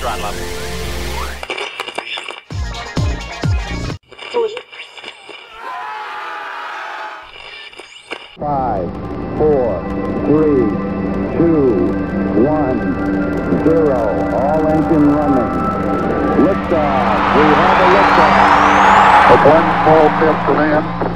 Dry level. Five, four, three, two, one, zero. All engine running. Liftoff. We have a liftoff. One small step for man.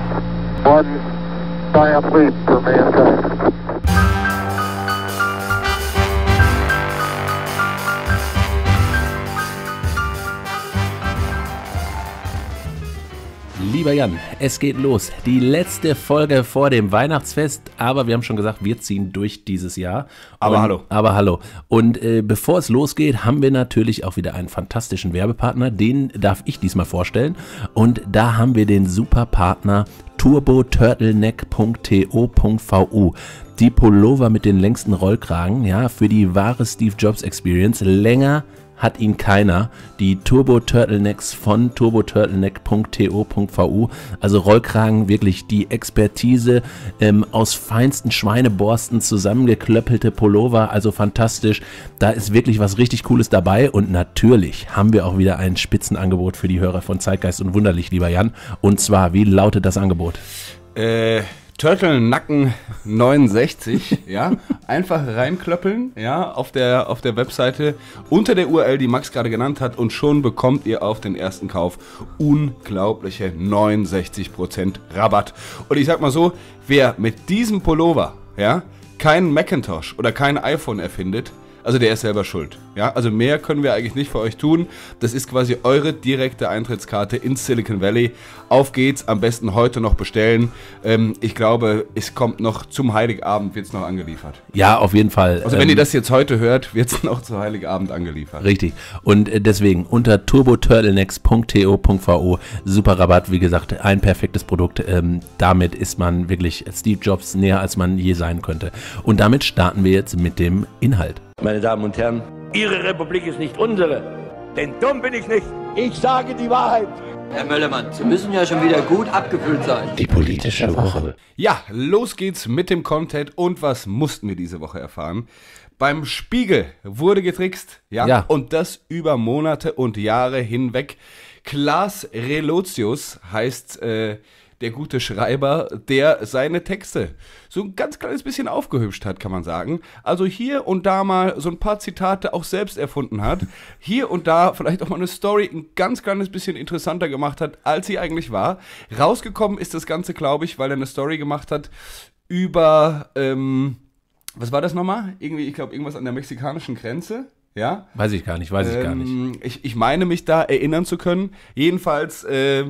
Jan, es geht los. Die letzte Folge vor dem Weihnachtsfest, aber wir haben schon gesagt, wir ziehen durch dieses Jahr. Aber und, hallo. Aber hallo. Und äh, bevor es losgeht, haben wir natürlich auch wieder einen fantastischen Werbepartner. Den darf ich diesmal vorstellen. Und da haben wir den Superpartner turboturtleneck.to.vu. Die Pullover mit den längsten Rollkragen, ja, für die wahre Steve Jobs Experience. Länger hat ihn keiner. Die Turbo Turtlenecks von turboturtleneck.to.vu, also Rollkragen, wirklich die Expertise, ähm, aus feinsten Schweineborsten zusammengeklöppelte Pullover, also fantastisch. Da ist wirklich was richtig Cooles dabei und natürlich haben wir auch wieder ein Spitzenangebot für die Hörer von Zeitgeist und Wunderlich, lieber Jan. Und zwar, wie lautet das Angebot? Äh. Turtle-Nacken 69, ja, einfach reinklöppeln, ja, auf der, auf der Webseite unter der URL, die Max gerade genannt hat und schon bekommt ihr auf den ersten Kauf unglaubliche 69% Rabatt. Und ich sag mal so, wer mit diesem Pullover, ja, keinen Macintosh oder kein iPhone erfindet, also der ist selber schuld. Ja, also mehr können wir eigentlich nicht für euch tun. Das ist quasi eure direkte Eintrittskarte ins Silicon Valley. Auf geht's, am besten heute noch bestellen. Ähm, ich glaube, es kommt noch zum Heiligabend, wird es noch angeliefert. Ja, auf jeden Fall. Also wenn ähm, ihr das jetzt heute hört, wird es noch zu Heiligabend angeliefert. Richtig. Und äh, deswegen unter turboturtlenecks.to.vo, super Rabatt, wie gesagt, ein perfektes Produkt. Ähm, damit ist man wirklich Steve Jobs näher, als man je sein könnte. Und damit starten wir jetzt mit dem Inhalt. Meine Damen und Herren, Ihre Republik ist nicht unsere, denn dumm bin ich nicht. Ich sage die Wahrheit. Herr Möllermann, Sie müssen ja schon wieder gut abgefüllt sein. Die politische Woche. Ja, los geht's mit dem Content und was mussten wir diese Woche erfahren? Beim Spiegel wurde getrickst, ja, ja. und das über Monate und Jahre hinweg. Klaas Relotius heißt äh, der gute Schreiber, der seine Texte so ein ganz kleines bisschen aufgehübscht hat, kann man sagen. Also hier und da mal so ein paar Zitate auch selbst erfunden hat. Hier und da vielleicht auch mal eine Story ein ganz kleines bisschen interessanter gemacht hat, als sie eigentlich war. Rausgekommen ist das Ganze, glaube ich, weil er eine Story gemacht hat über, ähm, was war das nochmal? Irgendwie, ich glaube, irgendwas an der mexikanischen Grenze. Ja? Weiß ich gar nicht, weiß ich gar nicht. Ähm, ich, ich meine mich da erinnern zu können. Jedenfalls äh,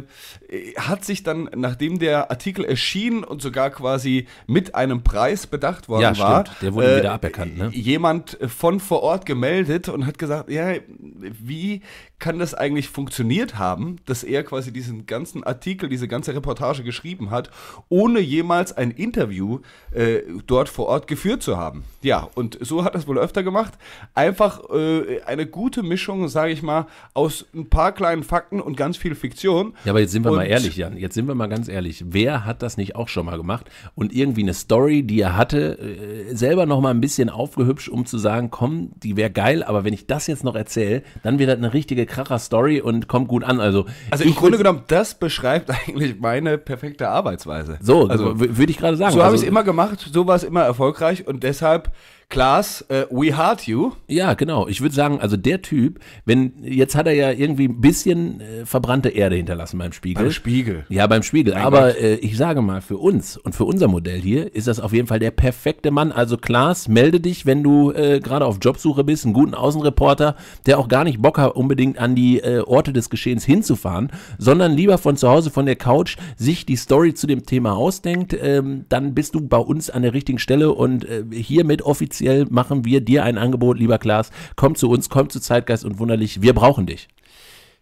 hat sich dann, nachdem der Artikel erschien und sogar quasi mit einem Preis bedacht worden ja, war, stimmt. der wurde äh, wieder aberkannt, ne? jemand von vor Ort gemeldet und hat gesagt, ja, wie kann das eigentlich funktioniert haben, dass er quasi diesen ganzen Artikel, diese ganze Reportage geschrieben hat, ohne jemals ein Interview äh, dort vor Ort geführt zu haben. Ja, und so hat er es wohl öfter gemacht. Einfach äh, eine gute Mischung, sage ich mal, aus ein paar kleinen Fakten und ganz viel Fiktion. Ja, aber jetzt sind wir und mal ehrlich, Jan. Jetzt sind wir mal ganz ehrlich. Wer hat das nicht auch schon mal gemacht und irgendwie eine Story, die er hatte, äh, selber noch mal ein bisschen aufgehübscht, um zu sagen, komm, die wäre geil, aber wenn ich das jetzt noch erzähle, dann wird das eine richtige Kracher-Story und kommt gut an. Also, also im Grunde genommen, das beschreibt eigentlich meine perfekte Arbeitsweise. So, also, würde ich gerade sagen. So also, habe ich es immer gemacht, so war es immer erfolgreich und deshalb Klaas, äh, we heart you. Ja, genau. Ich würde sagen, also der Typ, wenn jetzt hat er ja irgendwie ein bisschen äh, verbrannte Erde hinterlassen beim Spiegel. Beim Spiegel. Ja, beim Spiegel. Mein Aber äh, ich sage mal, für uns und für unser Modell hier ist das auf jeden Fall der perfekte Mann. Also Klaas, melde dich, wenn du äh, gerade auf Jobsuche bist, einen guten Außenreporter, der auch gar nicht Bock hat, unbedingt an die äh, Orte des Geschehens hinzufahren, sondern lieber von zu Hause, von der Couch, sich die Story zu dem Thema ausdenkt. Ähm, dann bist du bei uns an der richtigen Stelle und äh, hiermit offiziell offiziell machen wir dir ein Angebot, lieber Klaas. Komm zu uns, komm zu Zeitgeist und Wunderlich. Wir brauchen dich.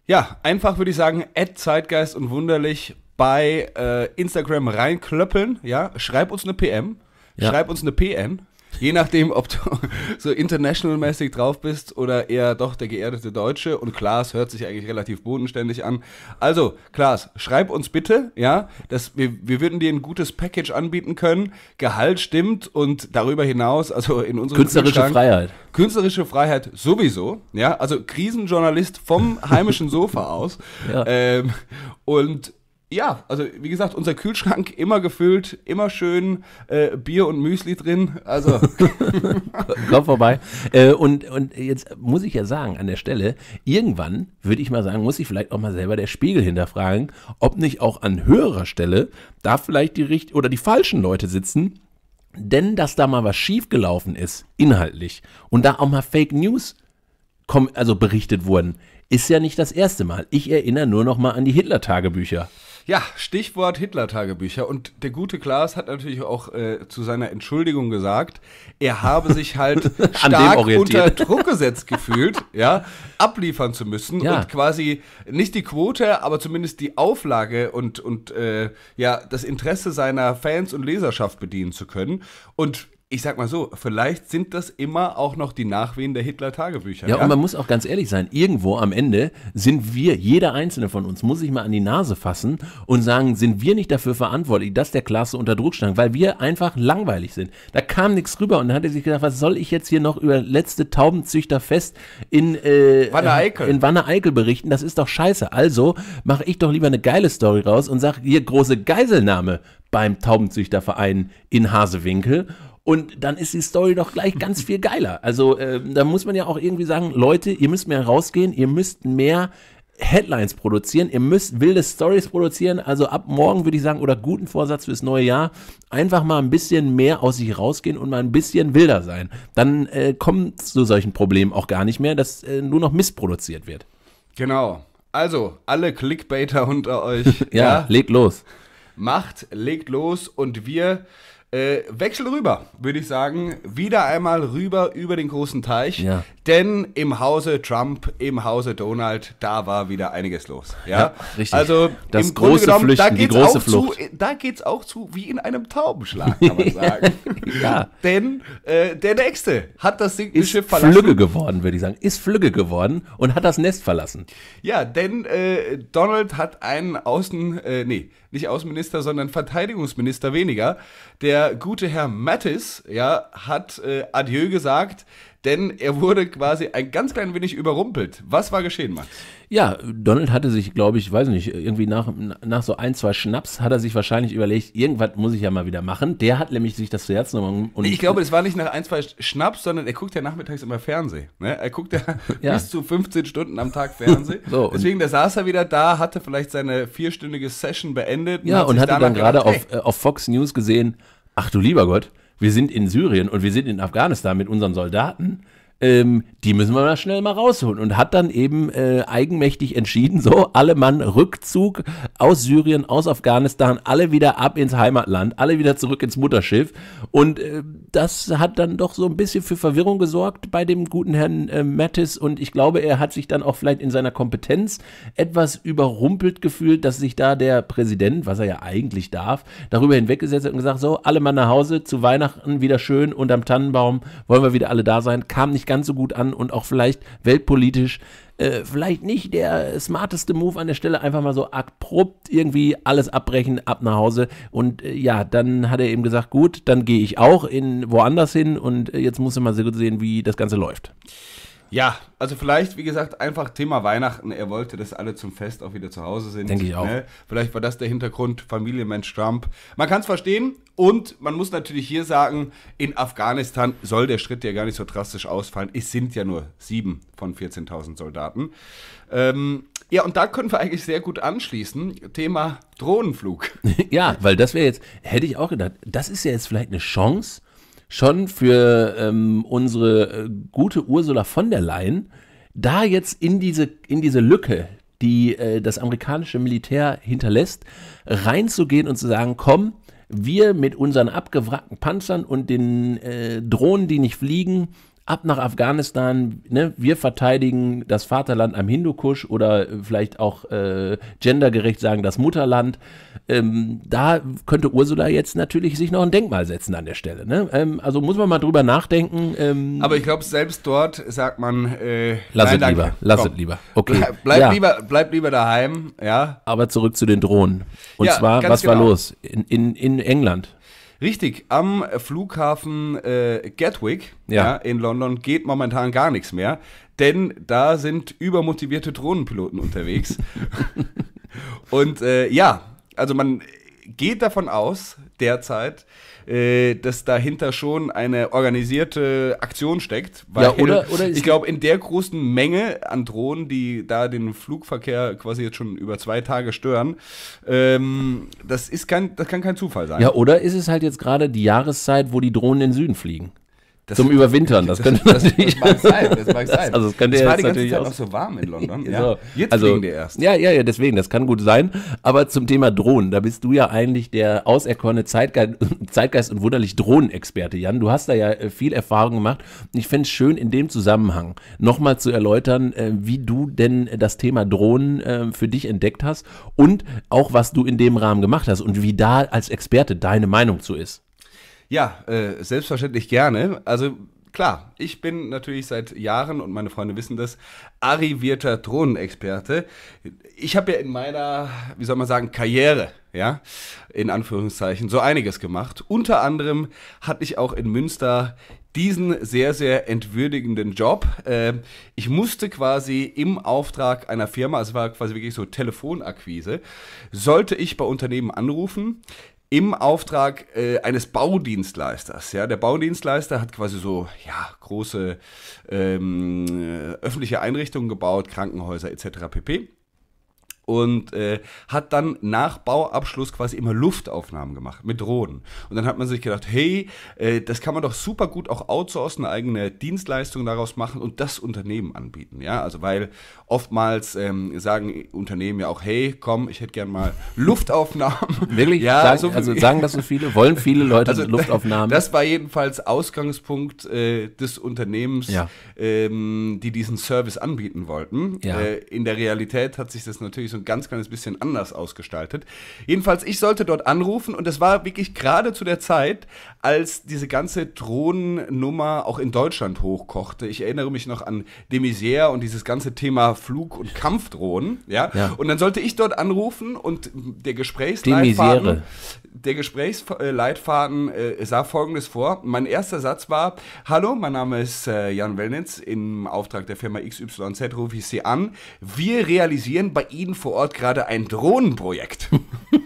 Ja, einfach würde ich sagen, at Zeitgeist und Wunderlich bei äh, Instagram reinklöppeln. Ja, schreib uns eine PM. Ja. Schreib uns eine PN je nachdem, ob du so international-mäßig drauf bist oder eher doch der geerdete Deutsche. Und Klaas hört sich eigentlich relativ bodenständig an. Also, Klaas, schreib uns bitte, ja, dass wir, wir würden dir ein gutes Package anbieten können. Gehalt stimmt und darüber hinaus, also in unserem Künstlerische Freiheit. Künstlerische Freiheit sowieso, ja, also Krisenjournalist vom heimischen Sofa aus. Ja. Ähm, und ja, also wie gesagt, unser Kühlschrank immer gefüllt, immer schön äh, Bier und Müsli drin. Also komm vorbei. Äh, und, und jetzt muss ich ja sagen, an der Stelle, irgendwann würde ich mal sagen, muss ich vielleicht auch mal selber der Spiegel hinterfragen, ob nicht auch an höherer Stelle da vielleicht die richt oder die falschen Leute sitzen. Denn dass da mal was schiefgelaufen ist, inhaltlich, und da auch mal Fake News also berichtet wurden, ist ja nicht das erste Mal. Ich erinnere nur noch mal an die Hitler-Tagebücher. Ja, Stichwort Hitler-Tagebücher. Und der gute Klaas hat natürlich auch äh, zu seiner Entschuldigung gesagt, er habe sich halt stark unter Druck gesetzt gefühlt, ja, abliefern zu müssen ja. und quasi nicht die Quote, aber zumindest die Auflage und, und äh, ja, das Interesse seiner Fans und Leserschaft bedienen zu können. Und ich sag mal so, vielleicht sind das immer auch noch die Nachwehen der Hitler-Tagebücher. Ja, ja, und man muss auch ganz ehrlich sein, irgendwo am Ende sind wir, jeder einzelne von uns, muss sich mal an die Nase fassen und sagen, sind wir nicht dafür verantwortlich, dass der Klasse unter Druck stand, weil wir einfach langweilig sind. Da kam nichts rüber und dann hat er sich gedacht, was soll ich jetzt hier noch über letzte Taubenzüchterfest in, äh, Wanne Eickel. in Wanne Eickel berichten? Das ist doch scheiße. Also mache ich doch lieber eine geile Story raus und sage, hier große Geiselnahme beim Taubenzüchterverein in Hasewinkel und dann ist die Story doch gleich ganz viel geiler. Also äh, da muss man ja auch irgendwie sagen, Leute, ihr müsst mehr rausgehen, ihr müsst mehr Headlines produzieren, ihr müsst wilde Stories produzieren. Also ab morgen würde ich sagen, oder guten Vorsatz fürs neue Jahr, einfach mal ein bisschen mehr aus sich rausgehen und mal ein bisschen wilder sein. Dann äh, kommt zu solchen Problemen auch gar nicht mehr, dass äh, nur noch missproduziert wird. Genau. Also, alle Clickbaiter unter euch. ja, ja, legt los. Macht, legt los und wir äh, Wechsel rüber, würde ich sagen. Wieder einmal rüber über den großen Teich. Ja. Denn im Hause Trump, im Hause Donald, da war wieder einiges los. Ja, ja richtig. Also das im große Grunde genommen, Flüchten, die große Flucht. Zu, da geht es auch zu wie in einem Taubenschlag, kann man sagen. ja. Denn äh, der Nächste hat das sinkende Schiff verlassen. Ist Flügge geworden, würde ich sagen. Ist Flügge geworden und hat das Nest verlassen. Ja, denn äh, Donald hat einen Außen, äh, nee, nicht Außenminister, sondern Verteidigungsminister weniger. Der gute Herr Mattis, ja, hat äh, Adieu gesagt denn er wurde quasi ein ganz klein wenig überrumpelt. Was war geschehen, Max? Ja, Donald hatte sich, glaube ich, weiß nicht, irgendwie nach, nach so ein, zwei Schnaps hat er sich wahrscheinlich überlegt, irgendwas muss ich ja mal wieder machen. Der hat nämlich sich das zu Herzen genommen. Und ich glaube, das war nicht nach ein, zwei Schnaps, sondern er guckt ja nachmittags immer Fernsehen. Ne? Er guckt ja, ja, bis zu 15 Stunden am Tag Fernsehen. so, Deswegen, da saß er wieder da, hatte vielleicht seine vierstündige Session beendet. Ja, und, hat und hatte dann gerade auf, äh, auf Fox News gesehen, ach du lieber Gott, wir sind in Syrien und wir sind in Afghanistan mit unseren Soldaten ähm, die müssen wir mal schnell mal rausholen. Und hat dann eben äh, eigenmächtig entschieden, so, alle Mann Rückzug aus Syrien, aus Afghanistan, alle wieder ab ins Heimatland, alle wieder zurück ins Mutterschiff. Und äh, das hat dann doch so ein bisschen für Verwirrung gesorgt bei dem guten Herrn äh, Mattis. Und ich glaube, er hat sich dann auch vielleicht in seiner Kompetenz etwas überrumpelt gefühlt, dass sich da der Präsident, was er ja eigentlich darf, darüber hinweggesetzt hat und gesagt, so, alle Mann nach Hause, zu Weihnachten wieder schön unterm Tannenbaum, wollen wir wieder alle da sein, kam nicht nicht ganz so gut an und auch vielleicht weltpolitisch äh, vielleicht nicht der smarteste Move an der Stelle, einfach mal so abrupt irgendwie alles abbrechen, ab nach Hause. Und äh, ja, dann hat er eben gesagt, gut, dann gehe ich auch in woanders hin und äh, jetzt muss er mal sehen, wie das Ganze läuft. Ja, also vielleicht, wie gesagt, einfach Thema Weihnachten. Er wollte, dass alle zum Fest auch wieder zu Hause sind. Denke ich auch. Ne? Vielleicht war das der Hintergrund, Familienmensch Trump. Man kann es verstehen und man muss natürlich hier sagen, in Afghanistan soll der Schritt ja gar nicht so drastisch ausfallen. Es sind ja nur sieben von 14.000 Soldaten. Ähm, ja, und da können wir eigentlich sehr gut anschließen. Thema Drohnenflug. ja, weil das wäre jetzt, hätte ich auch gedacht, das ist ja jetzt vielleicht eine Chance, schon für ähm, unsere äh, gute Ursula von der Leyen, da jetzt in diese, in diese Lücke, die äh, das amerikanische Militär hinterlässt, reinzugehen und zu sagen, komm, wir mit unseren abgewrackten Panzern und den äh, Drohnen, die nicht fliegen, ab nach Afghanistan, ne? wir verteidigen das Vaterland am Hindukusch oder äh, vielleicht auch äh, gendergerecht sagen das Mutterland. Ähm, da könnte Ursula jetzt natürlich sich noch ein Denkmal setzen an der Stelle. Ne? Ähm, also muss man mal drüber nachdenken. Ähm, Aber ich glaube, selbst dort sagt man, äh, lass nein, es danke. lieber, lass Komm. es lieber. Okay. Bleib, bleib ja. lieber. Bleib lieber daheim, ja. Aber zurück zu den Drohnen. Und ja, zwar, was genau. war los? In, in, in England Richtig, am Flughafen äh, Gatwick ja. ja. in London geht momentan gar nichts mehr, denn da sind übermotivierte Drohnenpiloten unterwegs. Und äh, ja, also man geht davon aus derzeit, äh, dass dahinter schon eine organisierte Aktion steckt. Weil ja, oder, oder ich glaube, in der großen Menge an Drohnen, die da den Flugverkehr quasi jetzt schon über zwei Tage stören, ähm, das, ist kein, das kann kein Zufall sein. Ja, oder ist es halt jetzt gerade die Jahreszeit, wo die Drohnen in den Süden fliegen? Das zum Überwintern. Das, das könnte das, natürlich das mag sein. Das mag sein. Also das könnte das war die ganze Zeit auch so warm in London. ja. So. Jetzt also, fliegen die erst. Ja, ja, ja, deswegen, das kann gut sein. Aber zum Thema Drohnen, da bist du ja eigentlich der auserkorene Zeitgeist, Zeitgeist und wunderlich Drohnenexperte, Jan. Du hast da ja äh, viel Erfahrung gemacht. Ich fände es schön, in dem Zusammenhang nochmal zu erläutern, äh, wie du denn äh, das Thema Drohnen für dich entdeckt hast und auch was du in dem Rahmen gemacht hast und wie da als Experte deine Meinung zu ist. Ja, äh, selbstverständlich gerne. Also klar, ich bin natürlich seit Jahren und meine Freunde wissen das, arrivierter Drohnenexperte. Ich habe ja in meiner, wie soll man sagen, Karriere, ja, in Anführungszeichen, so einiges gemacht. Unter anderem hatte ich auch in Münster diesen sehr, sehr entwürdigenden Job. Äh, ich musste quasi im Auftrag einer Firma, also es also war quasi wirklich so Telefonakquise, sollte ich bei Unternehmen anrufen, im Auftrag äh, eines Baudienstleisters. Ja, der Baudienstleister hat quasi so ja große ähm, öffentliche Einrichtungen gebaut, Krankenhäuser etc. pp und äh, hat dann nach Bauabschluss quasi immer Luftaufnahmen gemacht mit Drohnen. Und dann hat man sich gedacht, hey, äh, das kann man doch super gut auch outsourcen, eigene Dienstleistungen daraus machen und das Unternehmen anbieten. Ja, also weil oftmals ähm, sagen Unternehmen ja auch, hey, komm, ich hätte gern mal Luftaufnahmen. Wirklich? ja, sagen, so also sagen das so viele, wollen viele Leute also, Luftaufnahmen. Das war jedenfalls Ausgangspunkt äh, des Unternehmens, ja. ähm, die diesen Service anbieten wollten. Ja. Äh, in der Realität hat sich das natürlich so ein ganz kleines bisschen anders ausgestaltet. Jedenfalls, ich sollte dort anrufen und es war wirklich gerade zu der Zeit, als diese ganze Drohnennummer auch in Deutschland hochkochte. Ich erinnere mich noch an Demisier und dieses ganze Thema Flug- und Kampfdrohnen. Ja? ja? Und dann sollte ich dort anrufen und der Gesprächsleitfaden, der Gesprächsleitfaden äh, äh, sah folgendes vor. Mein erster Satz war: Hallo, mein Name ist äh, Jan Wellnitz. Im Auftrag der Firma XYZ rufe ich Sie an. Wir realisieren bei Ihnen vor Ort gerade ein Drohnenprojekt.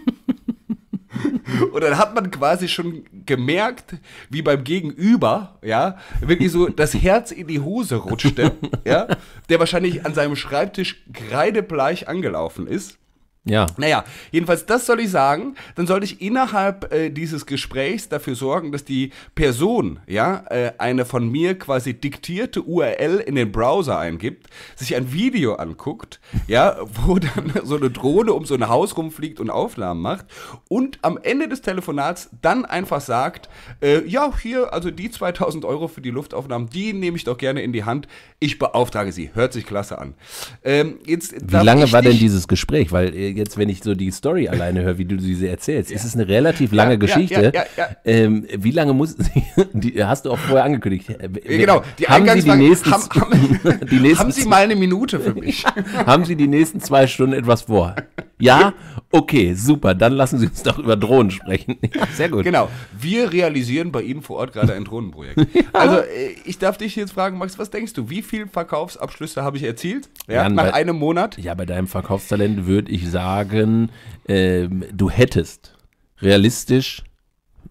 Und dann hat man quasi schon gemerkt, wie beim Gegenüber, ja, wirklich so das Herz in die Hose rutschte, ja, der wahrscheinlich an seinem Schreibtisch kreidebleich angelaufen ist. Ja. Naja, jedenfalls das soll ich sagen. Dann sollte ich innerhalb äh, dieses Gesprächs dafür sorgen, dass die Person, ja, äh, eine von mir quasi diktierte URL in den Browser eingibt, sich ein Video anguckt, ja, wo dann so eine Drohne um so ein Haus rumfliegt und Aufnahmen macht und am Ende des Telefonats dann einfach sagt, äh, ja, hier, also die 2000 Euro für die Luftaufnahmen, die nehme ich doch gerne in die Hand. Ich beauftrage sie. Hört sich klasse an. Ähm, jetzt, Wie lange war denn dieses Gespräch? Weil äh, jetzt, wenn ich so die Story alleine höre, wie du diese erzählst, ja. es eine relativ lange ja, Geschichte. Ja, ähm, wie lange muss, die hast du auch vorher angekündigt. Äh, genau, die haben Sie die nächsten, haben, haben, die nächsten, haben Sie mal eine Minute für mich? haben Sie die nächsten zwei Stunden etwas vor? Ja, Okay, super, dann lassen Sie uns doch über Drohnen sprechen. Ja, sehr gut. Genau, wir realisieren bei Ihnen vor Ort gerade ein Drohnenprojekt. ja. Also, äh, ich darf dich jetzt fragen, Max, was denkst du, wie viele Verkaufsabschlüsse habe ich erzielt ja, Jan, nach bei, einem Monat? Ja, bei deinem Verkaufstalent würde ich sagen, ähm, du hättest realistisch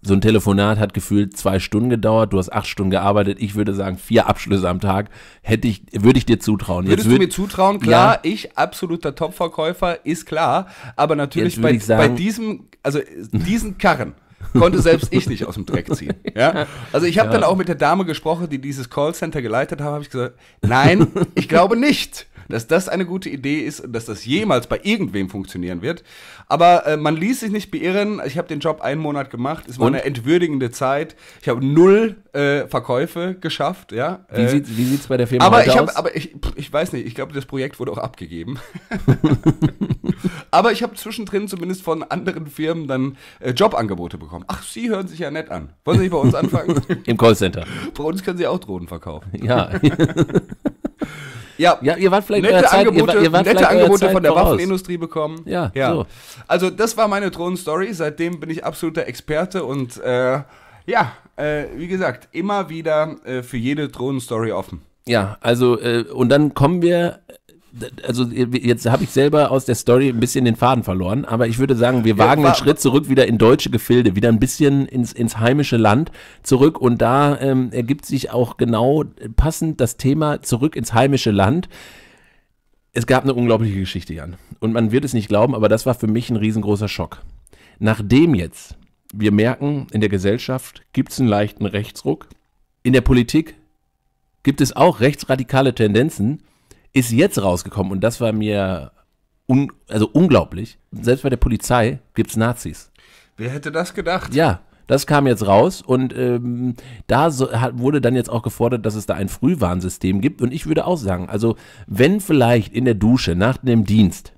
so ein Telefonat hat gefühlt zwei Stunden gedauert, du hast acht Stunden gearbeitet, ich würde sagen vier Abschlüsse am Tag, hätte ich, würde ich dir zutrauen. Würdest würd, du mir zutrauen? Klar, ja. ich, absoluter Top-Verkäufer, ist klar, aber natürlich bei, sagen, bei diesem, also diesen Karren, konnte selbst ich nicht aus dem Dreck ziehen. Ja? Also ich habe ja. dann auch mit der Dame gesprochen, die dieses Callcenter geleitet hat, habe ich gesagt, nein, ich glaube nicht dass das eine gute Idee ist und dass das jemals bei irgendwem funktionieren wird. Aber äh, man ließ sich nicht beirren. Ich habe den Job einen Monat gemacht. Es war und? eine entwürdigende Zeit. Ich habe null äh, Verkäufe geschafft. Ja. Wie, äh, sieht, es sieht's bei der Firma aber ich hab, aus? Aber ich, ich weiß nicht. Ich glaube, das Projekt wurde auch abgegeben. aber ich habe zwischendrin zumindest von anderen Firmen dann äh, Jobangebote bekommen. Ach, Sie hören sich ja nett an. Wollen Sie nicht bei uns anfangen? Im Callcenter. Bei uns können Sie auch Drohnen verkaufen. Ja. Ja. ja, ihr wart vielleicht nette Zeit, Angebote, ihr, wart nette Angebote von der voraus. Waffenindustrie bekommen. Ja, ja. So. Also das war meine Drohnen-Story. Seitdem bin ich absoluter Experte und äh, ja, äh, wie gesagt, immer wieder äh, für jede Drohnen-Story offen. Ja, also äh, und dann kommen wir also jetzt habe ich selber aus der Story ein bisschen den Faden verloren, aber ich würde sagen, wir wagen ja, einen Schritt zurück wieder in deutsche Gefilde, wieder ein bisschen ins, ins heimische Land zurück und da ähm, ergibt sich auch genau passend das Thema zurück ins heimische Land. Es gab eine unglaubliche Geschichte, Jan. Und man wird es nicht glauben, aber das war für mich ein riesengroßer Schock. Nachdem jetzt wir merken, in der Gesellschaft gibt es einen leichten Rechtsruck, in der Politik gibt es auch rechtsradikale Tendenzen, ist jetzt rausgekommen und das war mir un also unglaublich. Selbst bei der Polizei gibt es Nazis. Wer hätte das gedacht? Ja, das kam jetzt raus und ähm, da so, hat, wurde dann jetzt auch gefordert, dass es da ein Frühwarnsystem gibt. Und ich würde auch sagen, also wenn vielleicht in der Dusche nach dem Dienst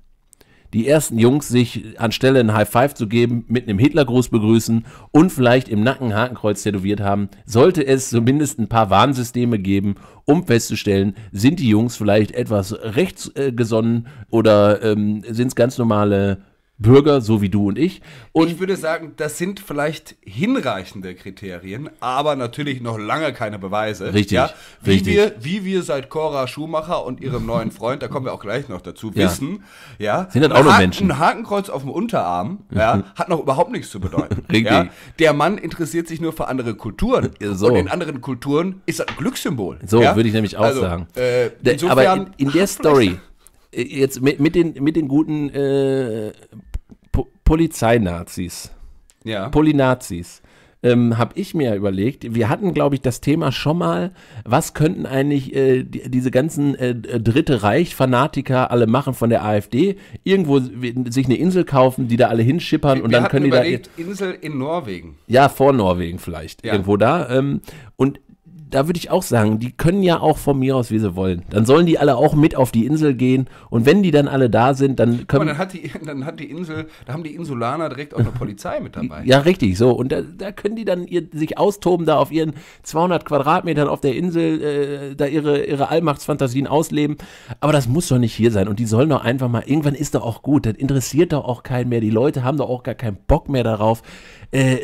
die ersten Jungs sich anstelle ein High Five zu geben, mit einem Hitlergruß begrüßen und vielleicht im Nacken Hakenkreuz tätowiert haben, sollte es zumindest ein paar Warnsysteme geben, um festzustellen, sind die Jungs vielleicht etwas rechtsgesonnen oder ähm, sind es ganz normale Bürger, so wie du und ich. Und ich würde sagen, das sind vielleicht hinreichende Kriterien, aber natürlich noch lange keine Beweise. Richtig. Ja? Wie, richtig. Wir, wie wir seit Cora Schumacher und ihrem neuen Freund, da kommen wir auch gleich noch dazu, ja. wissen, ja, sind das auch noch Menschen. Ein Hakenkreuz auf dem Unterarm ja, mhm. hat noch überhaupt nichts zu bedeuten. richtig. Ja? Der Mann interessiert sich nur für andere Kulturen. So. Und in anderen Kulturen ist das ein Glückssymbol. So ja? würde ich nämlich auch also, sagen. Äh, insofern, aber in, in der Story äh, jetzt mit, mit, den, mit den guten äh, po Polizeinazis. Ja. Polinazis. Ähm, habe ich mir überlegt, wir hatten, glaube ich, das Thema schon mal, was könnten eigentlich äh, die, diese ganzen äh, Dritte Reich-Fanatiker alle machen von der AfD? Irgendwo sich eine Insel kaufen, die da alle hinschippern wir, und dann können die überlegt, da. Insel in Norwegen. Ja, vor Norwegen vielleicht. Ja. Irgendwo da. Ähm, und da würde ich auch sagen, die können ja auch von mir aus, wie sie wollen. Dann sollen die alle auch mit auf die Insel gehen und wenn die dann alle da sind, dann können. Mal, dann, hat die, dann hat die Insel, da haben die Insulaner direkt auch eine Polizei mit dabei. Ja, richtig, so. Und da, da können die dann ihr, sich austoben, da auf ihren 200 Quadratmetern auf der Insel, äh, da ihre, ihre Allmachtsfantasien ausleben. Aber das muss doch nicht hier sein und die sollen doch einfach mal, irgendwann ist doch auch gut, das interessiert doch auch keinen mehr. Die Leute haben doch auch gar keinen Bock mehr darauf. Äh,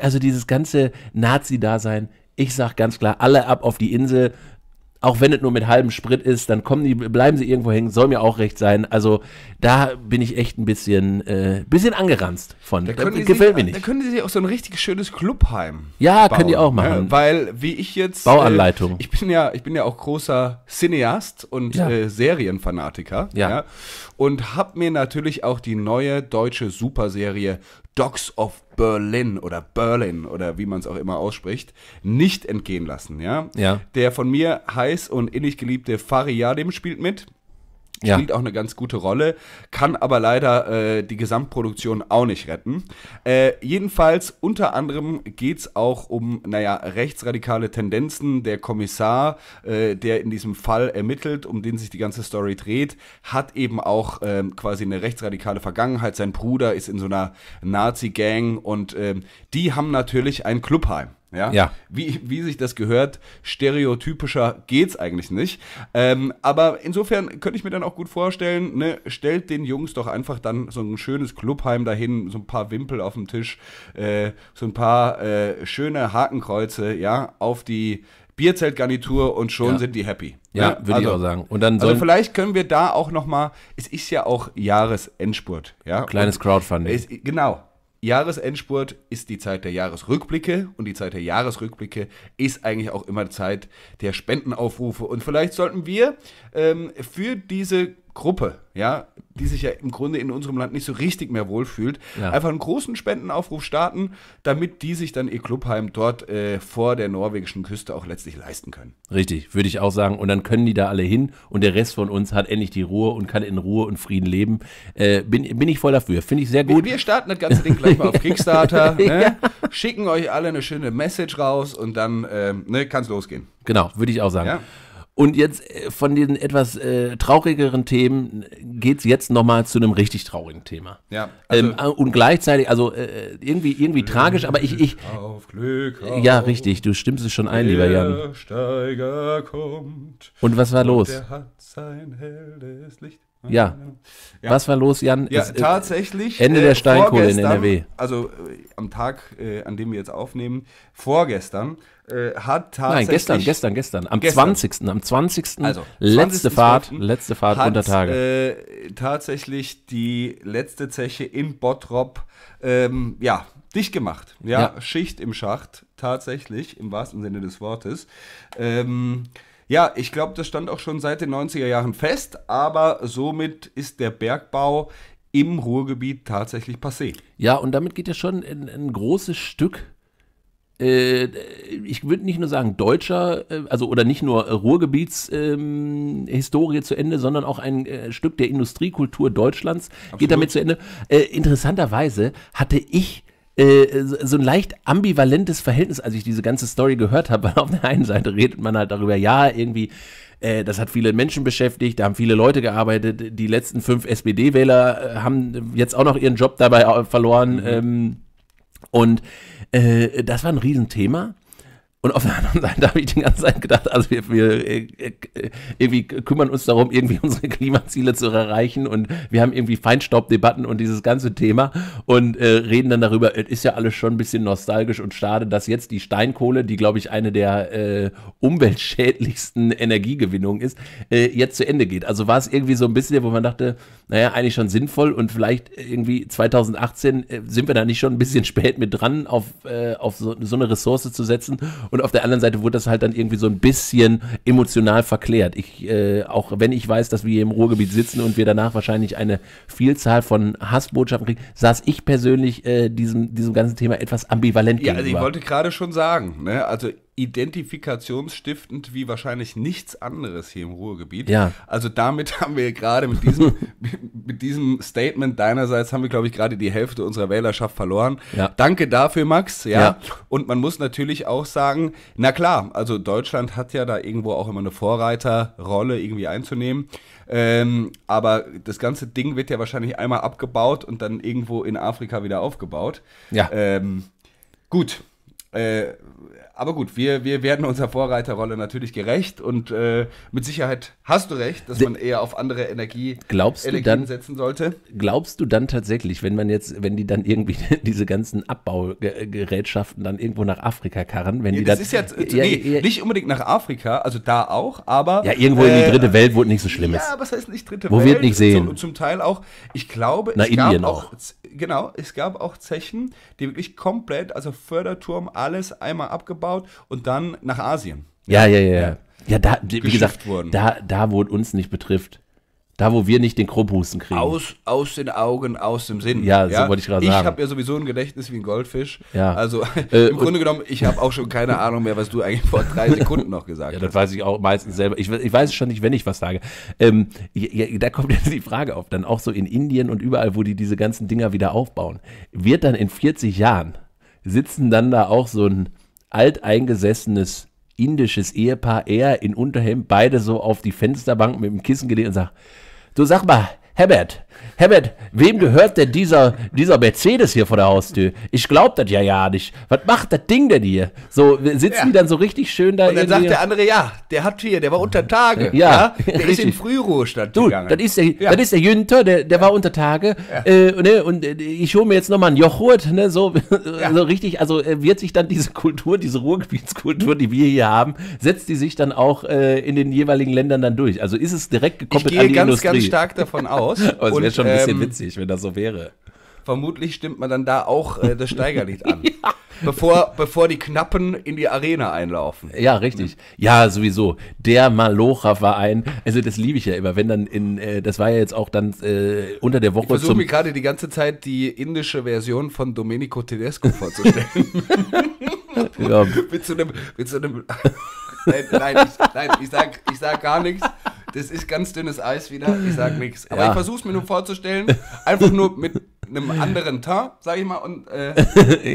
also dieses ganze Nazi-Dasein ich sage ganz klar, alle ab auf die Insel. Auch wenn es nur mit halbem Sprit ist, dann kommen die, bleiben sie irgendwo hängen, soll mir auch recht sein. Also da bin ich echt ein bisschen, äh, bisschen angeranzt von. Da das gefällt sie, mir nicht. Da können sie sich auch so ein richtig schönes Clubheim. Ja, bauen. können die auch ne? machen. Ja, weil wie ich jetzt. Bauanleitung. Äh, ich bin ja, ich bin ja auch großer Cineast und ja. äh, Serienfanatiker. ja. ja und habe mir natürlich auch die neue deutsche Superserie Dogs of Berlin oder Berlin oder wie man es auch immer ausspricht, nicht entgehen lassen. Ja? ja? Der von mir heiß und innig geliebte Fari Yadim spielt mit. Ja. Spielt auch eine ganz gute Rolle, kann aber leider äh, die Gesamtproduktion auch nicht retten. Äh, jedenfalls, unter anderem geht es auch um, naja, rechtsradikale Tendenzen. Der Kommissar, äh, der in diesem Fall ermittelt, um den sich die ganze Story dreht, hat eben auch ähm, quasi eine rechtsradikale Vergangenheit. Sein Bruder ist in so einer Nazi-Gang und ähm, die haben natürlich ein Clubheim. Ja? ja. Wie, wie sich das gehört, stereotypischer geht's eigentlich nicht. Ähm, aber insofern könnte ich mir dann auch gut vorstellen, ne, stellt den Jungs doch einfach dann so ein schönes Clubheim dahin, so ein paar Wimpel auf dem Tisch, äh, so ein paar äh, schöne Hakenkreuze, ja, auf die Bierzeltgarnitur und schon ja. sind die happy. Ja, ja? Ne? würde also, ich auch sagen. Und dann also vielleicht können wir da auch nochmal, es ist ja auch Jahresendspurt, ja. Kleines Crowdfunding. Es, genau, Jahresendspurt ist die Zeit der Jahresrückblicke und die Zeit der Jahresrückblicke ist eigentlich auch immer Zeit der Spendenaufrufe. Und vielleicht sollten wir ähm, für diese Gruppe, ja, die sich ja im Grunde in unserem Land nicht so richtig mehr wohlfühlt, ja. einfach einen großen Spendenaufruf starten, damit die sich dann ihr Clubheim dort äh, vor der norwegischen Küste auch letztlich leisten können. Richtig, würde ich auch sagen. Und dann können die da alle hin und der Rest von uns hat endlich die Ruhe und kann in Ruhe und Frieden leben. Äh, bin, bin ich voll dafür. Finde ich sehr gut. Und wir starten das ganze Ding gleich mal auf Kickstarter. Ne? ja. Schicken euch alle eine schöne Message raus und dann äh, ne, kann es losgehen. Genau, würde ich auch sagen. Ja. Und jetzt äh, von den etwas äh, traurigeren Themen äh, geht es jetzt nochmal zu einem richtig traurigen Thema. Ja. Ähm, also ähm, und gleichzeitig, also äh, irgendwie, irgendwie Glück tragisch, aber ich. ich auf Glück äh, auf, ja, richtig, du stimmst es schon ein, lieber Jan. Steiger kommt. Und was war und los? Der hat sein helles Licht. Ja. ja. Was war los, Jan? Ja, es, tatsächlich. Ende der Steinkohle in NRW. Also am Tag, an dem wir jetzt aufnehmen, vorgestern äh, hat tatsächlich. Nein, gestern, gestern, gestern. Am gestern. 20. Am 20. Also, 20. letzte Fahrt, letzte Fahrt hat, unter Tage. Äh, tatsächlich die letzte Zeche in Bottrop, ähm, ja, dicht gemacht. Ja, ja, Schicht im Schacht, tatsächlich, im wahrsten Sinne des Wortes. Ähm, ja, ich glaube, das stand auch schon seit den 90er Jahren fest, aber somit ist der Bergbau im Ruhrgebiet tatsächlich passé. Ja, und damit geht ja schon ein, ein großes Stück äh, ich würde nicht nur sagen deutscher, äh, also oder nicht nur äh, Ruhrgebietshistorie ähm, zu Ende, sondern auch ein äh, Stück der Industriekultur Deutschlands Absolut. geht damit zu Ende. Äh, interessanterweise hatte ich so ein leicht ambivalentes Verhältnis, als ich diese ganze Story gehört habe, weil auf der einen Seite redet man halt darüber, ja, irgendwie das hat viele Menschen beschäftigt, da haben viele Leute gearbeitet. Die letzten fünf SPD-Wähler haben jetzt auch noch ihren Job dabei verloren. Mhm. Ähm, und äh, das war ein Riesenthema. Und auf der anderen Seite habe ich die ganze Zeit gedacht, also wir, wir äh, äh, irgendwie kümmern uns darum, irgendwie unsere Klimaziele zu erreichen und wir haben irgendwie Feinstaubdebatten und dieses ganze Thema und äh, reden dann darüber, es ist ja alles schon ein bisschen nostalgisch und schade, dass jetzt die Steinkohle, die glaube ich eine der äh, umweltschädlichsten Energiegewinnungen ist, äh, jetzt zu Ende geht. Also war es irgendwie so ein bisschen, wo man dachte, naja, eigentlich schon sinnvoll und vielleicht irgendwie 2018 äh, sind wir da nicht schon ein bisschen spät mit dran, auf, auf so, so eine Ressource zu setzen und auf der anderen Seite wurde das halt dann irgendwie so ein bisschen emotional verklärt. Ich, äh, auch wenn ich weiß, dass wir hier im Ruhrgebiet sitzen und wir danach wahrscheinlich eine Vielzahl von Hassbotschaften kriegen, saß ich persönlich äh, diesem, diesem ganzen Thema etwas ambivalent ja, gegenüber. Ja, also ich wollte gerade schon sagen, ne? also identifikationsstiftend wie wahrscheinlich nichts anderes hier im Ruhrgebiet. Ja. Also damit haben wir gerade mit diesem, mit diesem Statement deinerseits haben wir, glaube ich, gerade die Hälfte unserer Wählerschaft verloren. Ja. Danke dafür, Max. Ja. ja. Und man muss natürlich auch sagen, na klar, also Deutschland hat ja da irgendwo auch immer eine Vorreiterrolle irgendwie einzunehmen. Ähm, aber das ganze Ding wird ja wahrscheinlich einmal abgebaut und dann irgendwo in Afrika wieder aufgebaut. Ja. Ähm, gut. Äh, aber gut, wir, wir werden unserer Vorreiterrolle natürlich gerecht und äh, mit Sicherheit hast du recht, dass man eher auf andere Energie, glaubst Energien dann, setzen sollte. Glaubst du dann tatsächlich, wenn man jetzt, wenn die dann irgendwie diese ganzen Abbaugerätschaften dann irgendwo nach Afrika karren, wenn ja, die das dann, ist jetzt ja, nee, ja, nicht unbedingt nach Afrika, also da auch, aber ja irgendwo äh, in die äh, dritte Welt, wo nicht so schlimm ist. Ja, was heißt nicht dritte wo Welt? Wo wir es nicht sehen. Und zum, zum, Teil auch, ich glaube, Na, es Indien gab auch, auch genau, es gab auch Zechen, die wirklich komplett, also Förderturm, alles einmal abgebaut aufgebaut und dann nach Asien. Ja, ja, ja. Ja, ja da, wie gesagt, wurden. Da, da, wo es uns nicht betrifft. Da, wo wir nicht den Krummhusten kriegen. Aus, aus den Augen, aus dem Sinn. Ja, ja? so wollte ich gerade sagen. Ich habe ja sowieso ein Gedächtnis wie ein Goldfisch. Ja. Also äh, im Grunde genommen, ich habe auch schon keine Ahnung mehr, was du eigentlich vor drei Sekunden noch gesagt ja, hast. Das weiß ich auch meistens selber. Ich, ich weiß schon nicht, wenn ich was sage. Ähm, ja, da kommt jetzt die Frage auf. Dann auch so in Indien und überall, wo die diese ganzen Dinger wieder aufbauen. Wird dann in 40 Jahren, sitzen dann da auch so ein alteingesessenes indisches Ehepaar, er in Unterhemd, beide so auf die Fensterbank mit dem Kissen gelegt und sagt, du sag mal, Herbert, Herbert, wem gehört denn dieser, dieser Mercedes hier vor der Haustür? Ich glaube das ja ja nicht. Was macht das Ding denn hier? So sitzen ja. die dann so richtig schön da Und dann sagt der andere, ja, der hat hier, der war unter Tage. Ja. ja der ist in Frühruhestand du, gegangen. Das ist der, ja. das ist der Jünter, der, der war unter Tage. Äh, ne, und äh, ich hole mir jetzt nochmal einen Jochurt, ne, so, so richtig, also äh, wird sich dann diese Kultur, diese Ruhrgebietskultur, die wir hier haben, setzt die sich dann auch äh, in den jeweiligen Ländern dann durch. Also ist es direkt gekoppelt ich gehe ganz, Industrie. ganz stark davon aus. und wäre schon ein bisschen ähm, witzig, wenn das so wäre. Vermutlich stimmt man dann da auch äh, das Steigerlied an. ja. bevor, bevor die Knappen in die Arena einlaufen. Ja, richtig. Ja, sowieso. Der Malocha-Verein, also das liebe ich ja immer, wenn dann in, äh, das war ja jetzt auch dann äh, unter der Woche. Ich versuche mir gerade die ganze Zeit die indische Version von Domenico Tedesco vorzustellen. ja. mit so einem, mit so einem nein, nein, ich, nein, ich sag, ich sag gar nichts. Das ist ganz dünnes Eis wieder. Ich sag nichts. Aber ja. ich versuch's mir nur vorzustellen. Einfach nur mit einem anderen Teint, sag ich mal. Und, äh,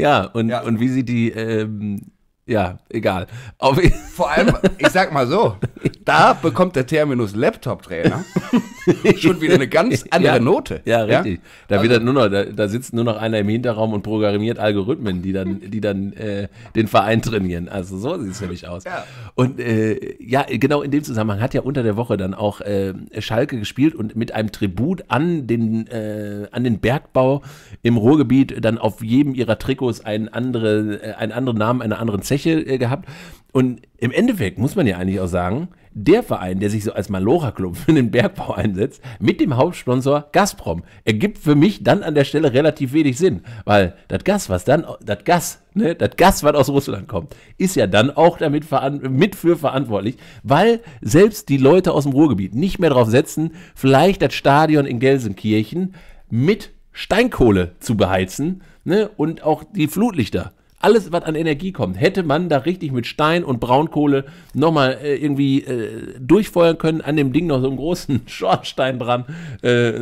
ja, und, ja. und wie sieht die ähm, ja, egal. Auf Vor allem, ich sag mal so, da bekommt der Terminus Laptop-Trainer schon wieder eine ganz andere ja, Note. Ja, richtig. Ja? Da, also, wird nur noch, da, da, sitzt nur noch einer im Hinterraum und programmiert Algorithmen, die dann, die dann äh, den Verein trainieren. Also so sieht es nämlich aus. Ja. Und äh, ja, genau in dem Zusammenhang hat ja unter der Woche dann auch äh, Schalke gespielt und mit einem Tribut an den, äh, an den Bergbau im Ruhrgebiet dann auf jedem ihrer Trikots einen, andere, äh, einen anderen Namen, einer anderen Zelle Zeche äh, gehabt. Und im Endeffekt muss man ja eigentlich auch sagen, der Verein, der sich so als Malocha-Club für den Bergbau einsetzt, mit dem Hauptsponsor Gazprom, ergibt für mich dann an der Stelle relativ wenig Sinn, weil das Gas, was dann, das Gas, ne, das Gas, was aus Russland kommt, ist ja dann auch damit mit für verantwortlich, weil selbst die Leute aus dem Ruhrgebiet nicht mehr darauf setzen, vielleicht das Stadion in Gelsenkirchen mit Steinkohle zu beheizen ne, und auch die Flutlichter alles, was an Energie kommt, hätte man da richtig mit Stein und Braunkohle nochmal äh, irgendwie äh, durchfeuern können, an dem Ding noch so einen großen Schornstein dran. Äh,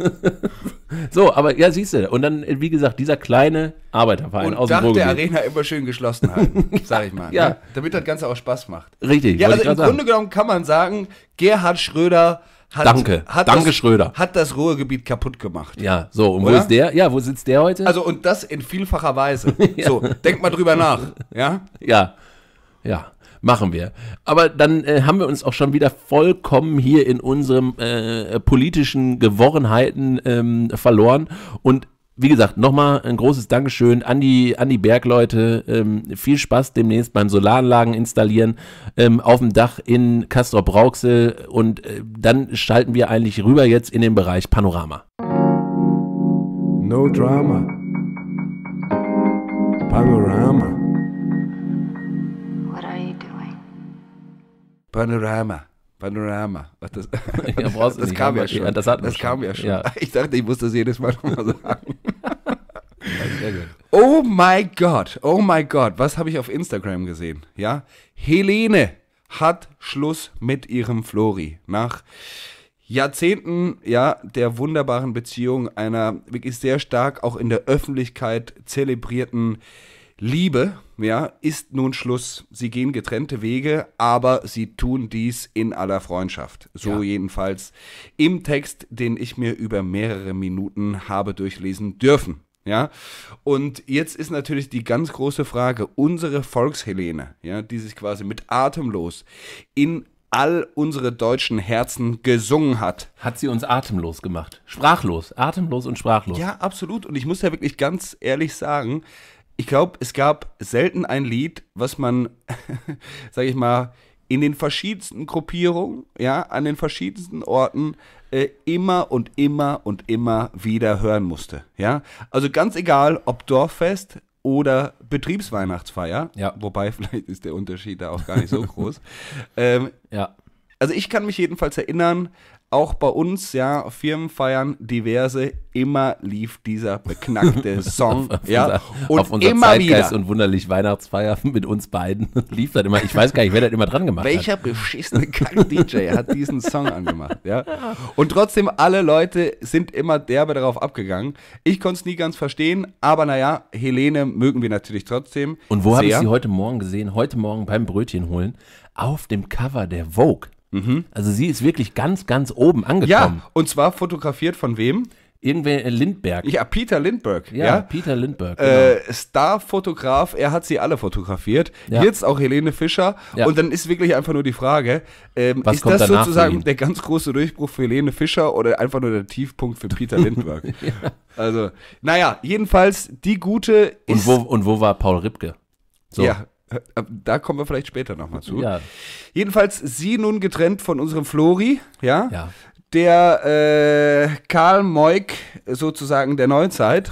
so, aber ja, siehst du. Und dann, äh, wie gesagt, dieser kleine Arbeiterverein und aus Dach der Arena immer schön geschlossen halten, sag ich mal. ja. Ne? Damit das Ganze auch Spaß macht. Richtig. Ja, also im Grunde genommen kann man sagen, Gerhard Schröder hat, Danke. Hat Danke, das, Schröder. Hat das Ruhrgebiet kaputt gemacht. Ja, so. Und Oder? wo ist der? Ja, wo sitzt der heute? Also, und das in vielfacher Weise. ja. So, denkt mal drüber nach. Ja? Ja. Ja. Machen wir. Aber dann äh, haben wir uns auch schon wieder vollkommen hier in unseren äh, politischen Gewohnheiten ähm, verloren. Und wie gesagt, nochmal ein großes Dankeschön an die, an die Bergleute. Ähm, viel Spaß demnächst beim Solaranlagen installieren ähm, auf dem Dach in Castrop-Rauxel und äh, dann schalten wir eigentlich rüber jetzt in den Bereich Panorama. No Drama. Panorama. What are you doing? Panorama. Panorama. das, ja, das, das kam ja schon. das, das schon. kam ja schon. Ja. Ich dachte, ich muss das jedes Mal nochmal sagen. oh mein Gott, oh mein Gott, was habe ich auf Instagram gesehen? Ja, Helene hat Schluss mit ihrem Flori nach Jahrzehnten ja der wunderbaren Beziehung einer wirklich sehr stark auch in der Öffentlichkeit zelebrierten Liebe ja, ist nun Schluss. Sie gehen getrennte Wege, aber sie tun dies in aller Freundschaft. So ja. jedenfalls im Text, den ich mir über mehrere Minuten habe durchlesen dürfen. Ja, und jetzt ist natürlich die ganz große Frage, unsere Volkshelene, ja, die sich quasi mit atemlos in all unsere deutschen Herzen gesungen hat. Hat sie uns atemlos gemacht. Sprachlos, atemlos und sprachlos. Ja, absolut. Und ich muss ja wirklich ganz ehrlich sagen, ich glaube, es gab selten ein Lied, was man, sage ich mal, in den verschiedensten Gruppierungen, ja, an den verschiedensten Orten äh, immer und immer und immer wieder hören musste, ja. Also ganz egal, ob Dorffest oder Betriebsweihnachtsfeier, ja. wobei vielleicht ist der Unterschied da auch gar nicht so groß. ähm, ja. Also ich kann mich jedenfalls erinnern auch bei uns, ja, Firmenfeiern, diverse, immer lief dieser beknackte Song. auf, auf ja, unser, und auf unser immer Zeitgeist wieder. und wunderlich Weihnachtsfeier mit uns beiden lief das immer. Ich weiß gar nicht, wer das immer dran gemacht Welcher hat. Welcher beschissene Kack-DJ hat diesen Song angemacht, ja? Und trotzdem, alle Leute sind immer derbe darauf abgegangen. Ich konnte es nie ganz verstehen, aber naja, Helene mögen wir natürlich trotzdem. Und wo habe ich sie heute Morgen gesehen? Heute Morgen beim Brötchen holen. Auf dem Cover der Vogue. Mhm. Also sie ist wirklich ganz, ganz oben angekommen. Ja, und zwar fotografiert von wem? Irgendwer äh, Lindberg. Ja, Peter Lindberg. Ja, ja. Peter Lindberg. Äh, genau. Äh, Starfotograf, er hat sie alle fotografiert. Ja. Jetzt auch Helene Fischer. Ja. Und dann ist wirklich einfach nur die Frage: ähm, Ist das sozusagen der ganz große Durchbruch für Helene Fischer oder einfach nur der Tiefpunkt für Peter Lindberg? also, naja, jedenfalls, die gute ist. Und wo, und wo war Paul Ripke? So. Ja, äh, äh, da kommen wir vielleicht später nochmal zu. Ja. Jedenfalls sie nun getrennt von unserem Flori, ja, ja. der äh, Karl Moik sozusagen der Neuzeit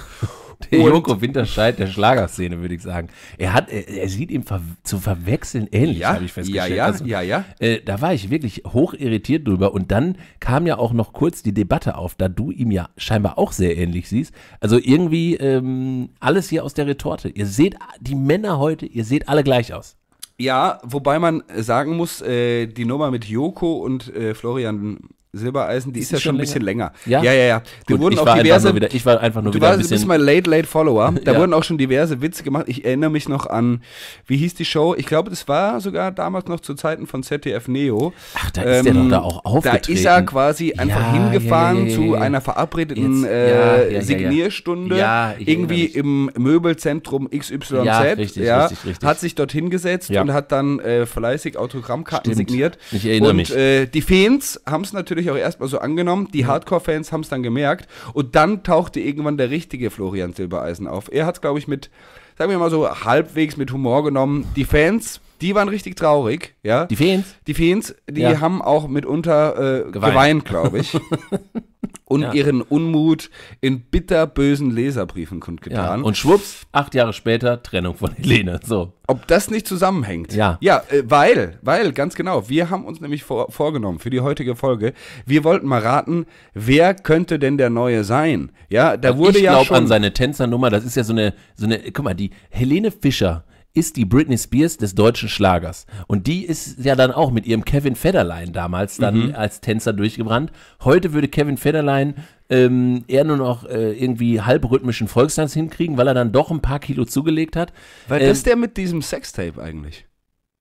der Joko Winterscheid der Schlagerszene, würde ich sagen. Er, hat, er, er sieht ihm ver zu verwechseln ähnlich, ja, habe ich festgestellt. Ja, ja, also, ja. ja. Äh, da war ich wirklich hoch irritiert drüber. Und dann kam ja auch noch kurz die Debatte auf, da du ihm ja scheinbar auch sehr ähnlich siehst. Also irgendwie ähm, alles hier aus der Retorte. Ihr seht die Männer heute, ihr seht alle gleich aus. Ja, wobei man sagen muss, äh, die Nummer mit Joko und äh, Florian Silbereisen, die ist, ist ja schon ein bisschen länger. länger. Ja, ja, ja. ja. Da Gut, wurden auch diverse. Wieder, ich war einfach nur du wieder warst, ein bist mein Late, Late Follower. Da ja. wurden auch schon diverse Witze gemacht. Ich erinnere mich noch an, wie hieß die Show? Ich glaube, das war sogar damals noch zu Zeiten von ZDF Neo. Ach, da ist der doch ähm, da auch aufgetreten. Da ist er quasi einfach ja, hingefahren zu einer verabredeten Jetzt, äh, Signierstunde. Ja, irgendwie im Möbelzentrum XYZ. Ja, richtig, richtig, richtig. Hat sich dort hingesetzt und hat dann äh, fleißig Autogrammkarten Stimmt. signiert. Ich erinnere und, mich. Und äh, die Fans haben es natürlich natürlich auch erstmal so angenommen. Die Hardcore-Fans haben es dann gemerkt. Und dann tauchte irgendwann der richtige Florian Silbereisen auf. Er hat es, glaube ich, mit, sagen wir mal so, halbwegs mit Humor genommen. Die Fans die waren richtig traurig, ja. Die Fans? Die Fans, die ja. haben auch mitunter äh, geweint, geweint glaube ich. und ja. ihren Unmut in bitterbösen Leserbriefen kundgetan. Ja. Und schwupps, acht Jahre später Trennung von Helene. So. Ob das nicht zusammenhängt? Ja. Ja, äh, weil, weil, ganz genau. Wir haben uns nämlich vor, vorgenommen für die heutige Folge, wir wollten mal raten, wer könnte denn der Neue sein? Ja, da also wurde ich ja. Ich glaube an seine Tänzernummer, das ist ja so eine, so eine, guck mal, die Helene Fischer ist die Britney Spears des deutschen Schlagers. Und die ist ja dann auch mit ihrem Kevin Federlein damals dann mhm. als Tänzer durchgebrannt. Heute würde Kevin Federlein ähm, eher nur noch äh, irgendwie halbrhythmischen Volkstanz hinkriegen, weil er dann doch ein paar Kilo zugelegt hat. Weil ähm, ist der mit diesem Sextape eigentlich?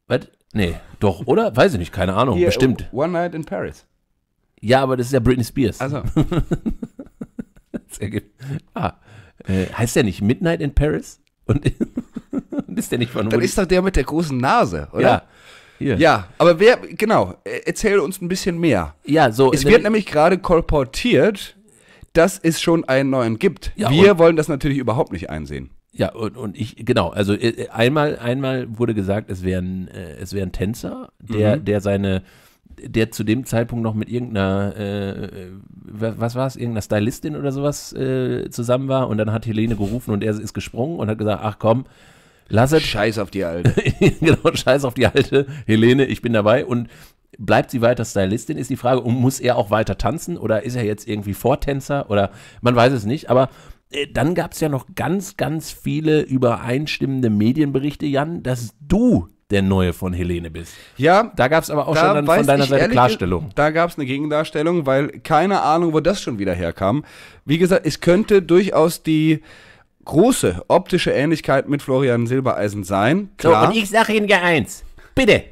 Was? Nee, doch, oder? Weiß ich nicht, keine Ahnung, Hier, bestimmt. One Night in Paris. Ja, aber das ist ja Britney Spears. Also. ah, äh, heißt der nicht Midnight in Paris? Und ist der nicht von Dann ist doch der mit der großen Nase, oder? Ja. Hier. Ja, aber wer, genau, e, erzähl uns ein bisschen mehr. Ja, so. Es wird nämlich gerade kolportiert, dass es schon einen neuen gibt. Ja, wir wollen das natürlich überhaupt nicht einsehen. Ja, und, und ich, genau, also e, e, einmal, einmal wurde gesagt, es wäre ein, äh, es wär ein Tänzer, der, mhm. der seine der zu dem Zeitpunkt noch mit irgendeiner, äh, äh was war es, irgendeiner Stylistin oder sowas äh, zusammen war. Und dann hat Helene gerufen und er ist gesprungen und hat gesagt, ach komm, lass es. Scheiß auf die Alte. genau, scheiß auf die Alte. Helene, ich bin dabei. Und bleibt sie weiter Stylistin, ist die Frage. Und muss er auch weiter tanzen oder ist er jetzt irgendwie Vortänzer oder man weiß es nicht. Aber äh, dann gab es ja noch ganz, ganz viele übereinstimmende Medienberichte, Jan, dass du der Neue von Helene bist. Ja. Da gab es aber auch schon dann von deiner Seite ehrlich, Klarstellung. Da gab es eine Gegendarstellung, weil keine Ahnung, wo das schon wieder herkam. Wie gesagt, es könnte durchaus die große optische Ähnlichkeit mit Florian Silbereisen sein. Klar. So, und ich sage Ihnen ja eins. Bitte.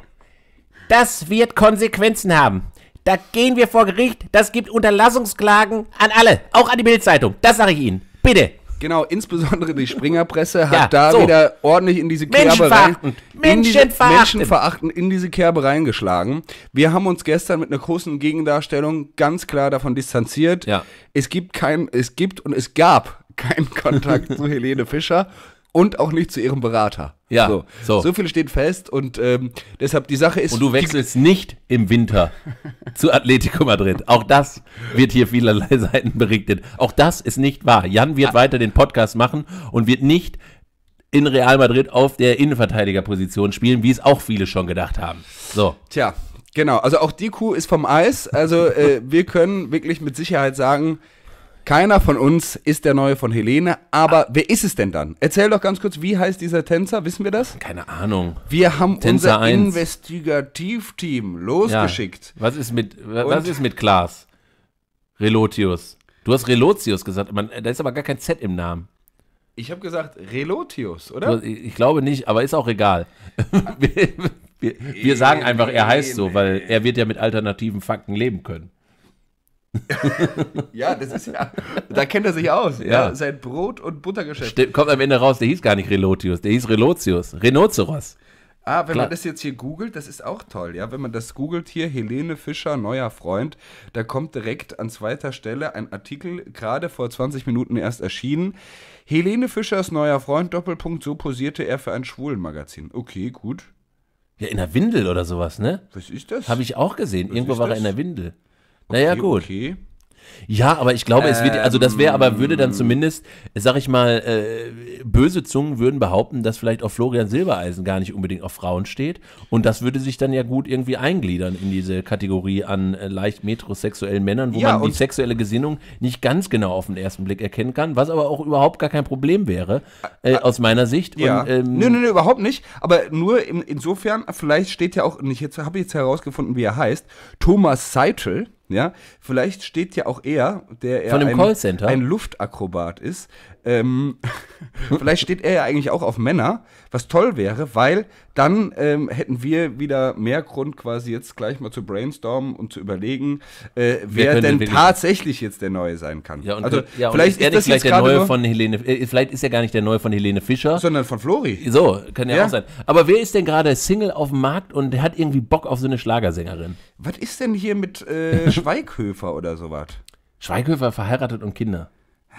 Das wird Konsequenzen haben. Da gehen wir vor Gericht. Das gibt Unterlassungsklagen an alle, auch an die Bildzeitung. Das sage ich Ihnen. Bitte. Genau, insbesondere die Springerpresse hat ja, da so. wieder ordentlich in diese Kerbe rein, in diese, Menschenverachten in diese Kerbe reingeschlagen. Wir haben uns gestern mit einer großen Gegendarstellung ganz klar davon distanziert. Ja. Es gibt kein, es gibt und es gab keinen Kontakt zu Helene Fischer und auch nicht zu ihrem Berater. Ja, so, so. so viel steht fest und ähm, deshalb die Sache ist. Und du wechselst nicht im Winter zu Atletico Madrid. Auch das wird hier vielerlei Seiten berichtet. Auch das ist nicht wahr. Jan wird ah. weiter den Podcast machen und wird nicht in Real Madrid auf der Innenverteidigerposition spielen, wie es auch viele schon gedacht haben. So. Tja, genau. Also auch die Kuh ist vom Eis. Also äh, wir können wirklich mit Sicherheit sagen, keiner von uns ist der Neue von Helene, aber ah. wer ist es denn dann? Erzähl doch ganz kurz, wie heißt dieser Tänzer? Wissen wir das? Keine Ahnung. Wir haben Tänzer unser 1. Investigativteam losgeschickt. Ja. Was ist mit, was ist mit Klaas? Relotius. Du hast Relotius gesagt, Man, da ist aber gar kein Z im Namen. Ich habe gesagt Relotius, oder? Ich glaube nicht, aber ist auch egal. wir, wir, sagen einfach, er heißt so, weil er wird ja mit alternativen Fakten leben können ja, das ist ja, da kennt er sich aus. Ja. ja sein Brot- und Buttergeschäft. Stimmt, kommt am Ende raus, der hieß gar nicht Relotius, der hieß Relotius, Rhinoceros. Ah, wenn Klar. man das jetzt hier googelt, das ist auch toll, ja. Wenn man das googelt hier, Helene Fischer, neuer Freund, da kommt direkt an zweiter Stelle ein Artikel, gerade vor 20 Minuten erst erschienen. Helene Fischers neuer Freund, Doppelpunkt, so posierte er für ein Schwulenmagazin. Okay, gut. Ja, in der Windel oder sowas, ne? Was ist das? Habe ich auch gesehen. Was Irgendwo war das? er in der Windel. Okay, naja, gut. Okay. Ja, aber ich glaube, es wird, also das wäre, aber würde dann ähm. zumindest, sag ich mal, äh, böse Zungen würden behaupten, dass vielleicht auf Florian Silbereisen gar nicht unbedingt auf Frauen steht. Und das würde sich dann ja gut irgendwie eingliedern in diese Kategorie an äh, leicht metrosexuellen Männern, wo ja, man die sexuelle Gesinnung nicht ganz genau auf den ersten Blick erkennen kann, was aber auch überhaupt gar kein Problem wäre, äh, ah, ah, aus meiner Sicht. Ja. Und, ähm, nö, nö, nö, überhaupt nicht. Aber nur in, insofern, vielleicht steht ja auch, und ich habe jetzt herausgefunden, wie er heißt, Thomas Seitel ja, vielleicht steht ja auch er, der er ein, ein, Luftakrobat ist, ähm, vielleicht steht er ja eigentlich auch auf Männer, was toll wäre, weil dann ähm, hätten wir wieder mehr Grund, quasi jetzt gleich mal zu brainstormen und zu überlegen, äh, wer denn tatsächlich jetzt der Neue sein kann. Ja, und, also, ja, vielleicht ist, ist das vielleicht jetzt der Neue von Helene, äh, vielleicht ist ja gar nicht der Neue von Helene Fischer. Sondern von Flori. So, kann ja, ja. auch sein. Aber wer ist denn gerade Single auf dem Markt und hat irgendwie Bock auf so eine Schlagersängerin? Was ist denn hier mit äh, Schweighöfer oder sowas? Schweighöfer verheiratet und Kinder.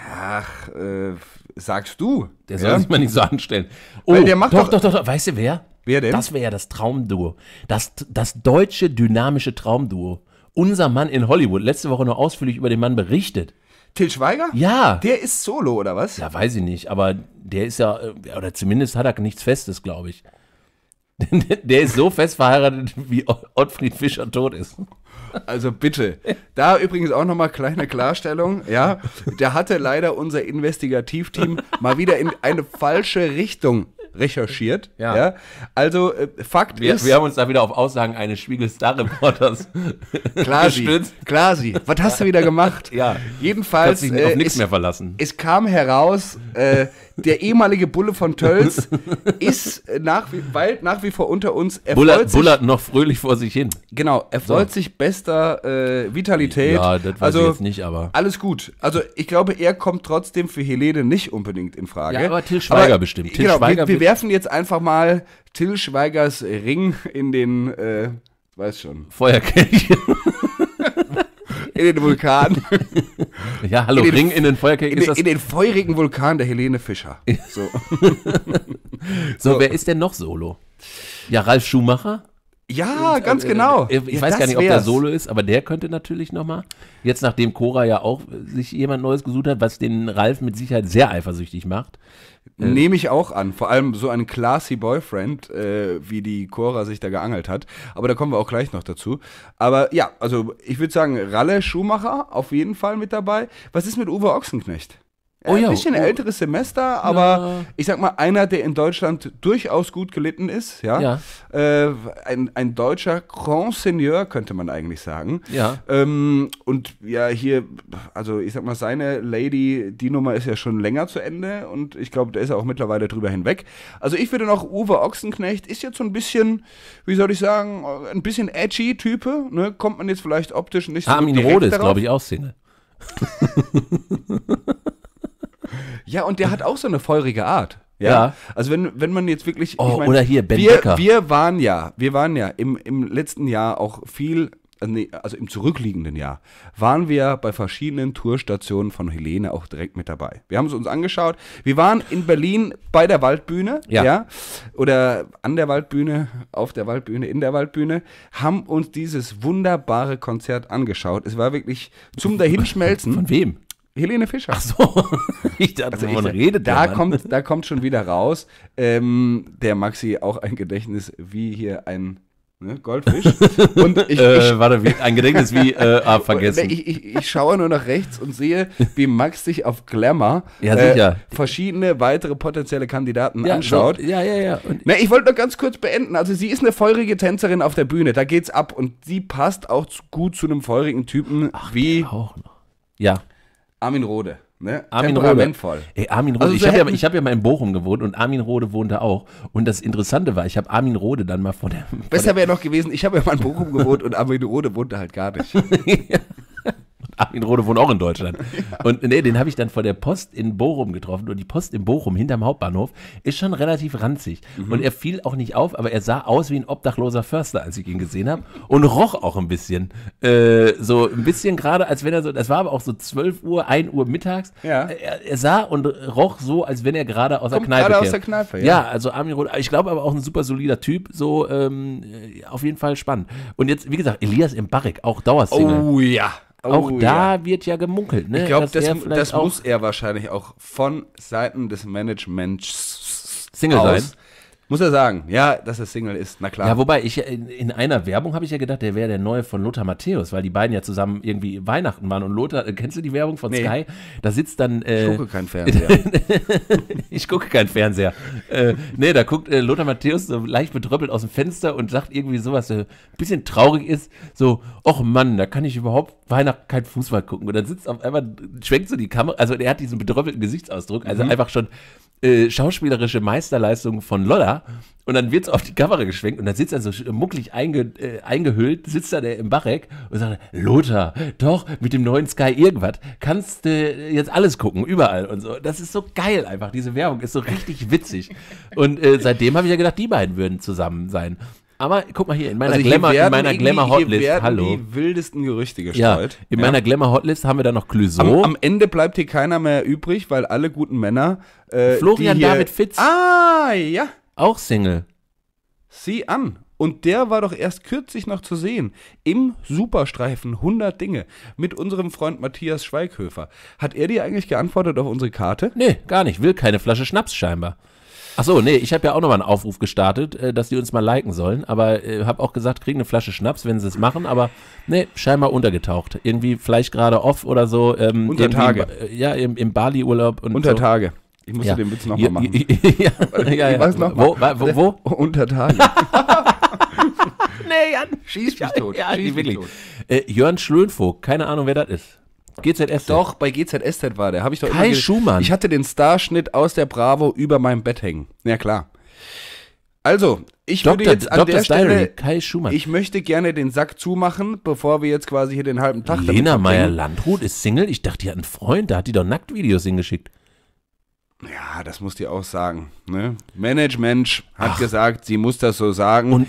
Ach, äh, sagst du. Der soll ja? sich mal nicht so anstellen. Oh, der macht doch, doch, doch, doch, Weißt du wer? Wer denn? Das wäre ja das Traumduo. Das, das deutsche dynamische Traumduo. Unser Mann in Hollywood. Letzte Woche noch ausführlich über den Mann berichtet. Till Schweiger? Ja. Der ist solo, oder was? Ja, weiß ich nicht. Aber der ist ja, äh, oder zumindest hat er nichts Festes, glaube ich. der ist so fest verheiratet, wie Ottfried Fischer tot ist. Also bitte. Da übrigens auch nochmal kleine Klarstellung. Ja, da hatte leider unser Investigativteam mal wieder in eine falsche Richtung recherchiert. Ja. ja. Also äh, Fakt wir, ist. Wir haben uns da wieder auf Aussagen eines Spiegel-Star-Reporters gestützt. Klasi, was hast du wieder gemacht? Ja. Jedenfalls. Ich äh, auf nichts mehr verlassen. Es kam heraus, äh, der ehemalige Bulle von Tölz ist nach wie, weil nach wie vor unter uns. Er bullert, sich, bullert noch fröhlich vor sich hin. Genau, er freut so. sich bester äh, Vitalität. Ja, das weiß also, ich jetzt nicht, aber. Alles gut. Also ich glaube, er kommt trotzdem für Helene nicht unbedingt in Frage. Ja, aber Till Schweiger aber, bestimmt. Till genau, Schweiger wir, wir werfen jetzt einfach mal Till Schweigers Ring in den, äh, weiß schon. Feuerkelch. in den Vulkan. Ja, hallo, in den, Ring in den Feuerkirchen. In, den, in den feurigen Vulkan der Helene Fischer. So. so, so, wer ist denn noch solo? Ja, Ralf Schumacher? Ja, und, ganz äh, äh genau. Äh, ich ja, weiß gar nicht, ob der Solo ist, aber der könnte natürlich nochmal. Jetzt, nachdem Cora ja auch sich jemand Neues gesucht hat, was den Ralf mit Sicherheit sehr eifersüchtig macht. Äh, Nehme ich auch an. Vor allem so ein classy Boyfriend, äh, wie die Cora sich da geangelt hat. Aber da kommen wir auch gleich noch dazu. Aber ja, also ich würde sagen, Ralle Schumacher auf jeden Fall mit dabei. Was ist mit Uwe Ochsenknecht? Äh, oh, ein ja. bisschen oh. älteres Semester, aber ja. ich sag mal, einer, der in Deutschland durchaus gut gelitten ist, ja. ja. Äh, ein, ein deutscher Grand Seigneur, könnte man eigentlich sagen. Ja. Ähm, und ja, hier, also ich sag mal, seine Lady, die Nummer ist ja schon länger zu Ende und ich glaube, der ist ja auch mittlerweile drüber hinweg. Also ich würde noch, Uwe Ochsenknecht ist jetzt so ein bisschen, wie soll ich sagen, ein bisschen edgy Type, ne? Kommt man jetzt vielleicht optisch nicht so. gut. Armin Rohde ist, glaube ich, auch Single. Ja, und der hat auch so eine feurige Art. Ja. ja. Also wenn, wenn man jetzt wirklich. Oh, ich mein, oder hier, Ben wir, Becker. Wir waren ja, wir waren ja im, im letzten Jahr auch viel, äh, also, im zurückliegenden Jahr, waren wir bei verschiedenen Tourstationen von Helene auch direkt mit dabei. Wir haben es uns angeschaut. Wir waren in Berlin bei der Waldbühne, ja. ja. Oder an der Waldbühne, auf der Waldbühne, in der Waldbühne, haben uns dieses wunderbare Konzert angeschaut. Es war wirklich zum Dahinschmelzen. Von wem? Helene Fischer. Ach so. Ich dachte, also ich, redet da Mann. kommt, da kommt schon wieder raus, ähm, der Maxi auch ein Gedächtnis wie hier ein ne, Goldfisch. Und ich, äh, warte, wie, ein Gedächtnis wie äh, ah, vergessen. Ich, ich, ich, schaue nur nach rechts und sehe, wie Max sich auf Glamour ja, äh, verschiedene weitere potenzielle Kandidaten ja, anschaut. ja, ja, ja. Na, ne, ich wollte noch ganz kurz beenden. Also sie ist eine feurige Tänzerin auf der Bühne, da geht's ab und sie passt auch gut zu einem feurigen Typen Ach, wie auch noch. Ja. Armin Rode. Ne? Armin Temperamentvoll. Rode. Ey, Armin Rode. Also ich habe ja, hab ja mal in Bochum gewohnt und Armin Rode wohnte auch. Und das Interessante war, ich habe Armin Rode dann mal vor der. Besser wäre noch gewesen, ich habe ja mal in Bochum gewohnt und Armin Rode wohnte halt gar nicht. ja. Armin Rode wohnt auch in Deutschland. Und nee, den habe ich dann vor der Post in Bochum getroffen. Und die Post in Bochum hinterm Hauptbahnhof ist schon relativ ranzig. Mhm. Und er fiel auch nicht auf, aber er sah aus wie ein obdachloser Förster, als ich ihn gesehen habe. Und roch auch ein bisschen. Äh, so ein bisschen gerade, als wenn er so, das war aber auch so 12 Uhr, 1 Uhr mittags. Ja. Er, er sah und roch so, als wenn er gerade aus Kommt der Kneipe gerade aus der Kneipe, ja. ja also Armin Rode, ich glaube aber auch ein super solider Typ. So ähm, auf jeden Fall spannend. Und jetzt, wie gesagt, Elias im Barrick, auch Dauersingle. Oh ja. Oh, auch da ja. wird ja gemunkelt. Ne? Ich glaube, das, das muss er wahrscheinlich auch von Seiten des Managements Single aus, sein. Muss er sagen, ja, dass er Single ist, na klar. Ja, wobei ich in, äh, in einer Werbung habe ich ja gedacht, der wäre der neue von Lothar Matthäus, weil die beiden ja zusammen irgendwie Weihnachten waren und Lothar, äh, kennst du die Werbung von nee. Sky? Da sitzt dann. Äh, ich gucke keinen Fernseher. ich gucke keinen Fernseher. äh, nee, da guckt äh, Lothar Matthäus so leicht betröppelt aus dem Fenster und sagt irgendwie sowas, äh, ein bisschen traurig ist, so, ach Mann, da kann ich überhaupt Weihnachten kein Fußball gucken. Und dann sitzt auf einmal, schwenkt so die Kamera, also er hat diesen betröppelten Gesichtsausdruck, also mhm. einfach schon äh, schauspielerische Meisterleistung von Lolla. Und dann wird es auf die Kamera geschwenkt und dann sitzt er so mucklig einge, äh, eingehüllt, sitzt da der im Barek und sagt, Lothar, doch, mit dem neuen Sky irgendwas, kannst du äh, jetzt alles gucken, überall und so. Das ist so geil einfach, diese Werbung ist so richtig witzig. Und äh, seitdem habe ich ja gedacht, die beiden würden zusammen sein. Aber guck mal hier, in meiner also Glamour, hotlist meiner die, Glamour Hotlist, hallo. Die wildesten Gerüchte gestreut. Ja, in meiner Glamour Hotlist haben wir da noch Clouseau. Am, am, Ende bleibt hier keiner mehr übrig, weil alle guten Männer. Äh, Florian David Fitz. Ah, ja. Auch Single. Sieh an. Und der war doch erst kürzlich noch zu sehen im Superstreifen 100 Dinge mit unserem Freund Matthias Schweighöfer. Hat er dir eigentlich geantwortet auf unsere Karte? Nee, gar nicht. Will keine Flasche Schnaps scheinbar. Ach so, nee, ich habe ja auch nochmal einen Aufruf gestartet, äh, dass die uns mal liken sollen. Aber äh, habe auch gesagt, kriegen eine Flasche Schnaps, wenn sie es machen. Aber nee, scheinbar untergetaucht. Irgendwie vielleicht gerade off oder so. Ähm, Unter Tage. Im, äh, ja, im, im Bali-Urlaub. Unter so. Tage. Ich musste ja. den Witz nochmal machen. Ja, ja, ja, ich noch wo, mal. wo, wo? Unter Tage. nee, Jan. Schieß mich tot. Ja, Schieß mich tot. Äh, Jörn Schlönvogt, keine Ahnung, wer das ist. GZS. Doch, bei GZSZ war der. Hab ich doch Kai immer Schumann. Ich hatte den Starschnitt aus der Bravo über meinem Bett hängen. Ja, klar. Also, ich Dr. würde jetzt an Dr. der Stelle, Kai Schumann. ich möchte gerne den Sack zumachen, bevor wir jetzt quasi hier den halben Tag Lena Meyer-Landrut ist Single? Ich dachte, die hat einen Freund, da hat die doch Nacktvideos hingeschickt. Ja, das muss die auch sagen. Ne? Management hat Ach. gesagt, sie muss das so sagen. Und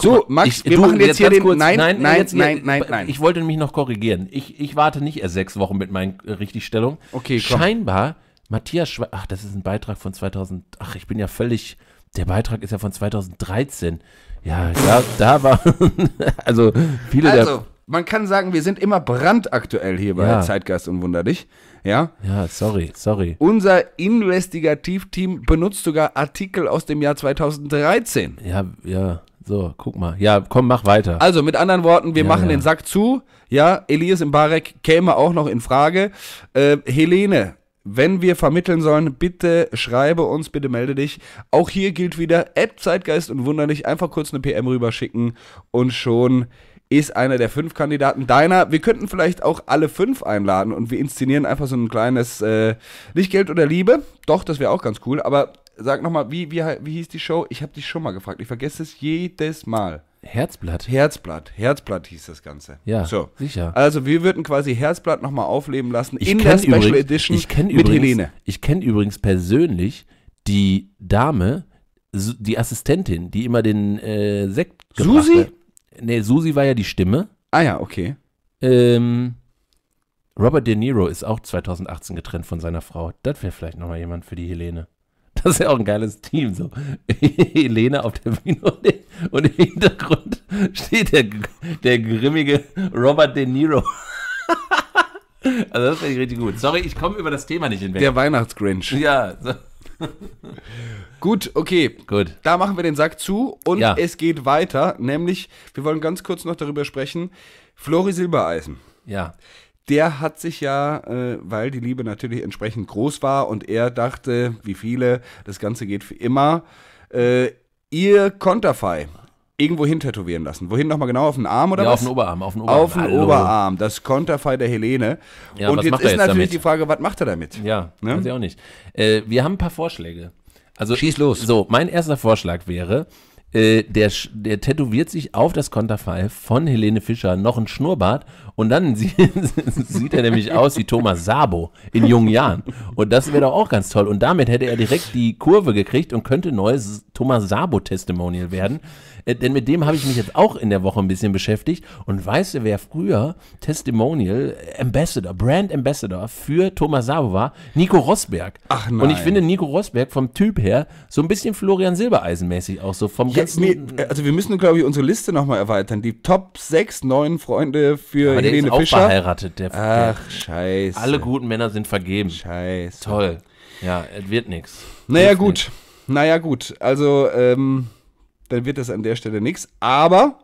so, Max, ich, wir du, machen jetzt hier den. Kurz, nein, nein, nein, jetzt, nein, nein, nein, Ich wollte mich noch korrigieren. Ich, ich warte nicht erst sechs Wochen mit meinen äh, Richtigstellungen. Okay, komm. Scheinbar, Matthias Schweizer, ach, das ist ein Beitrag von 2000, ach, ich bin ja völlig, der Beitrag ist ja von 2013. Ja, da, da war, also viele also. der man kann sagen, wir sind immer brandaktuell hier bei ja. Zeitgeist und Wunderlich. Ja? Ja, sorry, sorry. Unser Investigativteam benutzt sogar Artikel aus dem Jahr 2013. Ja, ja. So, guck mal. Ja, komm, mach weiter. Also mit anderen Worten, wir ja, machen ja. den Sack zu. Ja, Elias Mbarek käme auch noch in Frage. Äh, Helene, wenn wir vermitteln sollen, bitte schreibe uns, bitte melde dich. Auch hier gilt wieder App Zeitgeist und Wunderlich. Einfach kurz eine PM rüberschicken und schon ist einer der fünf Kandidaten deiner. Wir könnten vielleicht auch alle fünf einladen und wir inszenieren einfach so ein kleines äh, nicht Geld oder Liebe. Doch, das wäre auch ganz cool, aber sag nochmal, wie, wie, wie hieß die Show? Ich habe dich schon mal gefragt. Ich vergesse es jedes Mal. Herzblatt. Herzblatt. Herzblatt hieß das Ganze. Ja, so. sicher. Also wir würden quasi Herzblatt nochmal aufleben lassen ich in der Special übrigens, Edition ich mit übrigens, Helene. Ich kenne übrigens persönlich die Dame, die Assistentin, die immer den äh, Sekt Susi? Nee, Susi war ja die Stimme. Ah ja, okay. Ähm, Robert De Niro ist auch 2018 getrennt von seiner Frau. Das wäre vielleicht nochmal jemand für die Helene. Das ist ja auch ein geiles Team. So. Helene auf der Bühne und, im Hintergrund steht der, der grimmige Robert De Niro. also das finde ich richtig gut. Sorry, ich komme über das Thema nicht hinweg. Der Weihnachtsgrinch. Ja. So. Gut, okay. Gut. Da machen wir den Sack zu und ja. es geht weiter. Nämlich, wir wollen ganz kurz noch darüber sprechen. Flori Silbereisen. Ja der hat sich ja, äh, weil die Liebe natürlich entsprechend groß war und er dachte, wie viele, das Ganze geht für immer, äh, ihr Konterfei irgendwo hin tätowieren lassen. Wohin nochmal genau? Auf den Arm oder ja, was? auf den Oberarm. Auf den Oberarm. Auf den Oberarm. Das Konterfei der Helene. Ja, und jetzt ist jetzt natürlich damit? die Frage, was macht er damit? Ja, ne? weiß ich auch nicht. Äh, wir haben ein paar Vorschläge. Also, Schieß los. So, mein erster Vorschlag wäre, äh, der, der tätowiert sich auf das Konterfei von Helene Fischer noch ein Schnurrbart und dann sie, sieht er nämlich aus wie Thomas Sabo in jungen Jahren. Und das wäre doch auch ganz toll. Und damit hätte er direkt die Kurve gekriegt und könnte neues Thomas Sabo-Testimonial werden. Äh, denn mit dem habe ich mich jetzt auch in der Woche ein bisschen beschäftigt. Und weißt du, wer früher Testimonial Ambassador, Brand Ambassador für Thomas Sabo war? Nico Rosberg. Ach nein. Und ich finde Nico Rosberg vom Typ her so ein bisschen Florian Silbereisen-mäßig auch so vom Jetzt, ganzen. Wir, also wir müssen, glaube ich, unsere Liste nochmal erweitern. Die Top 6 neuen Freunde für Aber Helene der ist auch Fischer. verheiratet. Der, Ach, der, scheiße. Alle guten Männer sind vergeben. Scheiße. Toll. Ja, es wird nichts. Naja, gut. Nix. Naja, gut. Also, ähm, dann wird das an der Stelle nichts. Aber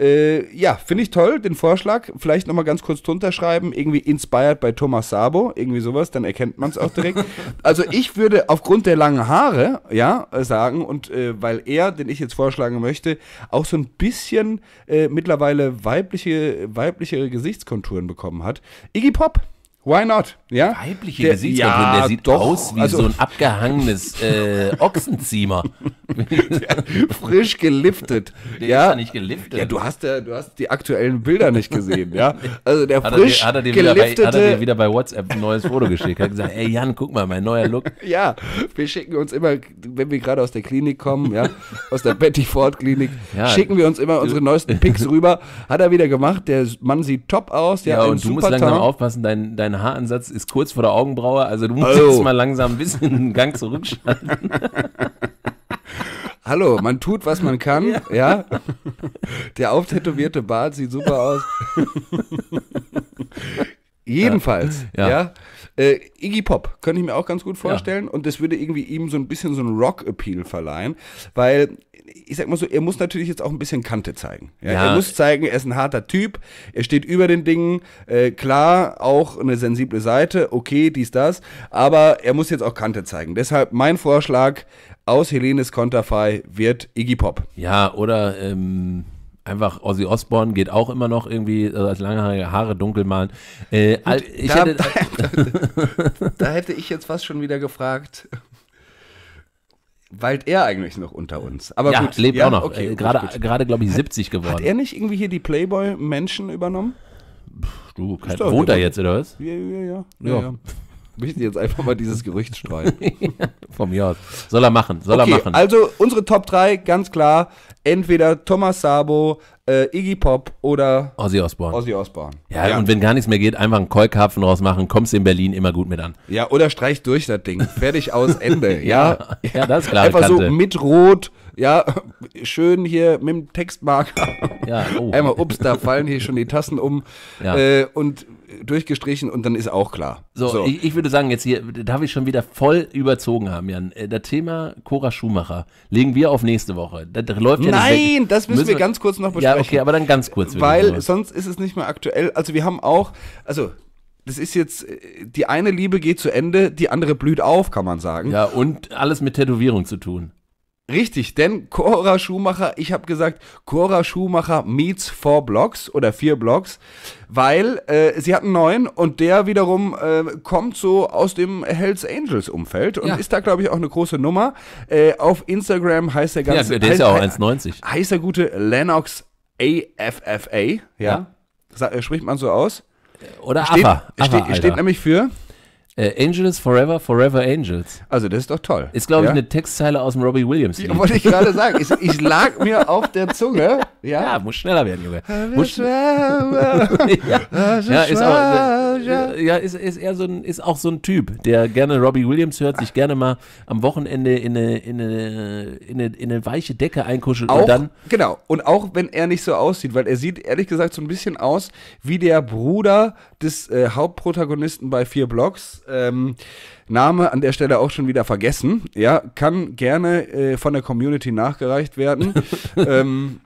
äh, ja, finde ich toll, den Vorschlag. Vielleicht nochmal ganz kurz drunter schreiben, irgendwie inspired by Thomas Sabo, irgendwie sowas, dann erkennt man es auch direkt. also ich würde aufgrund der langen Haare, ja, sagen, und äh, weil er, den ich jetzt vorschlagen möchte, auch so ein bisschen äh, mittlerweile weibliche, weiblichere Gesichtskonturen bekommen hat. Iggy Pop. Why not? Ja? Weibliche der, ja, der sieht doch, aus wie also, so ein abgehangenes äh, Ochsenziemer. frisch geliftet. Der ja. ist ja nicht geliftet. Ja, du hast, ja, du hast die aktuellen Bilder nicht gesehen, ja? Also der hat frisch er dir, hat, er bei, hat er dir wieder bei WhatsApp ein neues Foto geschickt. Hat gesagt, ey Jan, guck mal, mein neuer Look. ja, wir schicken uns immer, wenn wir gerade aus der Klinik kommen, ja, aus der Betty Ford Klinik, ja. schicken wir uns immer unsere neuesten Pics rüber. Hat er wieder gemacht, der Mann sieht top aus. Ja, und du musst langsam aufpassen, dein, dein dein Haaransatz ist kurz vor der Augenbraue, also du musst jetzt mal langsam ein bisschen einen Gang zurückschalten. Hallo, man tut, was man kann, ja. ja. Der auftätowierte Bart sieht super aus. Jedenfalls, ja. ja. Äh, Iggy Pop könnte ich mir auch ganz gut vorstellen ja. und das würde irgendwie ihm so ein bisschen so einen Rock-Appeal verleihen, weil ich sag mal so, er muss natürlich jetzt auch ein bisschen Kante zeigen. Ja, ja. Er muss zeigen, er ist ein harter Typ, er steht über den Dingen, äh, klar, auch eine sensible Seite, okay, dies, das, aber er muss jetzt auch Kante zeigen. Deshalb mein Vorschlag, aus Helenes Konterfei wird Iggy Pop. Ja, oder ähm, einfach Ozzy Osbourne geht auch immer noch irgendwie, also als lange Haare dunkel malen. Äh, Gut, da, hätte, da hätte ich jetzt fast schon wieder gefragt, weilt er eigentlich noch unter uns. Aber ja, gut, lebt ja, auch noch. Okay, äh, gerade, gerade glaube ich, 70 geworden. Hat er nicht irgendwie hier die Playboy-Menschen übernommen? Pff, du, kein, wohnt er jetzt, oder was? Ja, ja, ja. ja. ja möchte jetzt einfach mal dieses Gerücht streuen. Von mir aus. Soll er machen, soll okay, er machen. Also unsere Top 3, ganz klar, entweder Thomas Sabo, äh, Iggy Pop oder Ozzy Osbourne. Ozzy Osbourne. Ja, ja, und wenn gar nichts mehr geht, einfach einen Keukarpfen machen, kommst in Berlin immer gut mit an. Ja, oder streich durch das Ding. Fertig aus Ende. ja, ja, ja, das ist klar. Einfach Kante. so mit Rot, ja, schön hier mit dem Textmarker. Ja, oh. Einmal, ups, da fallen hier schon die Tassen um. Ja. Äh, und durchgestrichen und dann ist auch klar. So, so. Ich, ich, würde sagen, jetzt hier darf ich schon wieder voll überzogen haben, Jan. Äh, das Thema Cora Schumacher legen wir auf nächste Woche. Das, läuft Nein, ja nicht das müssen, müssen wir, wir ganz kurz noch besprechen. Ja, okay, aber dann ganz kurz. Weil sonst ist es nicht mehr aktuell. Also wir haben auch, also das ist jetzt, äh, die eine Liebe geht zu Ende, die andere blüht auf, kann man sagen. Ja, und alles mit Tätowierung zu tun. Richtig, denn Cora Schumacher, ich habe gesagt, Cora Schumacher meets four Blocks oder vier Blocks, weil äh, sie hat einen neuen und der wiederum äh, kommt so aus dem Hells Angels Umfeld und ja. ist da, glaube ich, auch eine große Nummer. Äh, auf Instagram heißt der ganze. Ja, der ist ja auch 1,90. Heißt der gute Lennox AFFA, ja. ja. Äh, spricht man so aus. Oder steht, Affa. Affa steht, steht nämlich für. Äh, Angels Forever, Forever Angels. Also das ist doch toll. Ist, glaube ich, eine Textzeile aus dem Robbie Williams. Lied. Ja, wollte ich gerade sagen. Ich, ich, lag mir auf der Zunge. Ja, ja muss schneller werden, Junge. Muss ja. ist, auch, äh, ja, ist, ist eher so ein, ist auch so ein Typ, der gerne Robbie Williams hört, sich gerne mal am Wochenende in eine, in eine, in eine, in eine weiche Decke einkuschelt auch, und dann. Genau, und auch wenn er nicht so aussieht, weil er sieht ehrlich gesagt so ein bisschen aus wie der Bruder des äh, Hauptprotagonisten bei vier Blocks. Ähm, Name an der Stelle auch schon wieder vergessen. Ja, kann gerne äh, von der Community nachgereicht werden. ähm,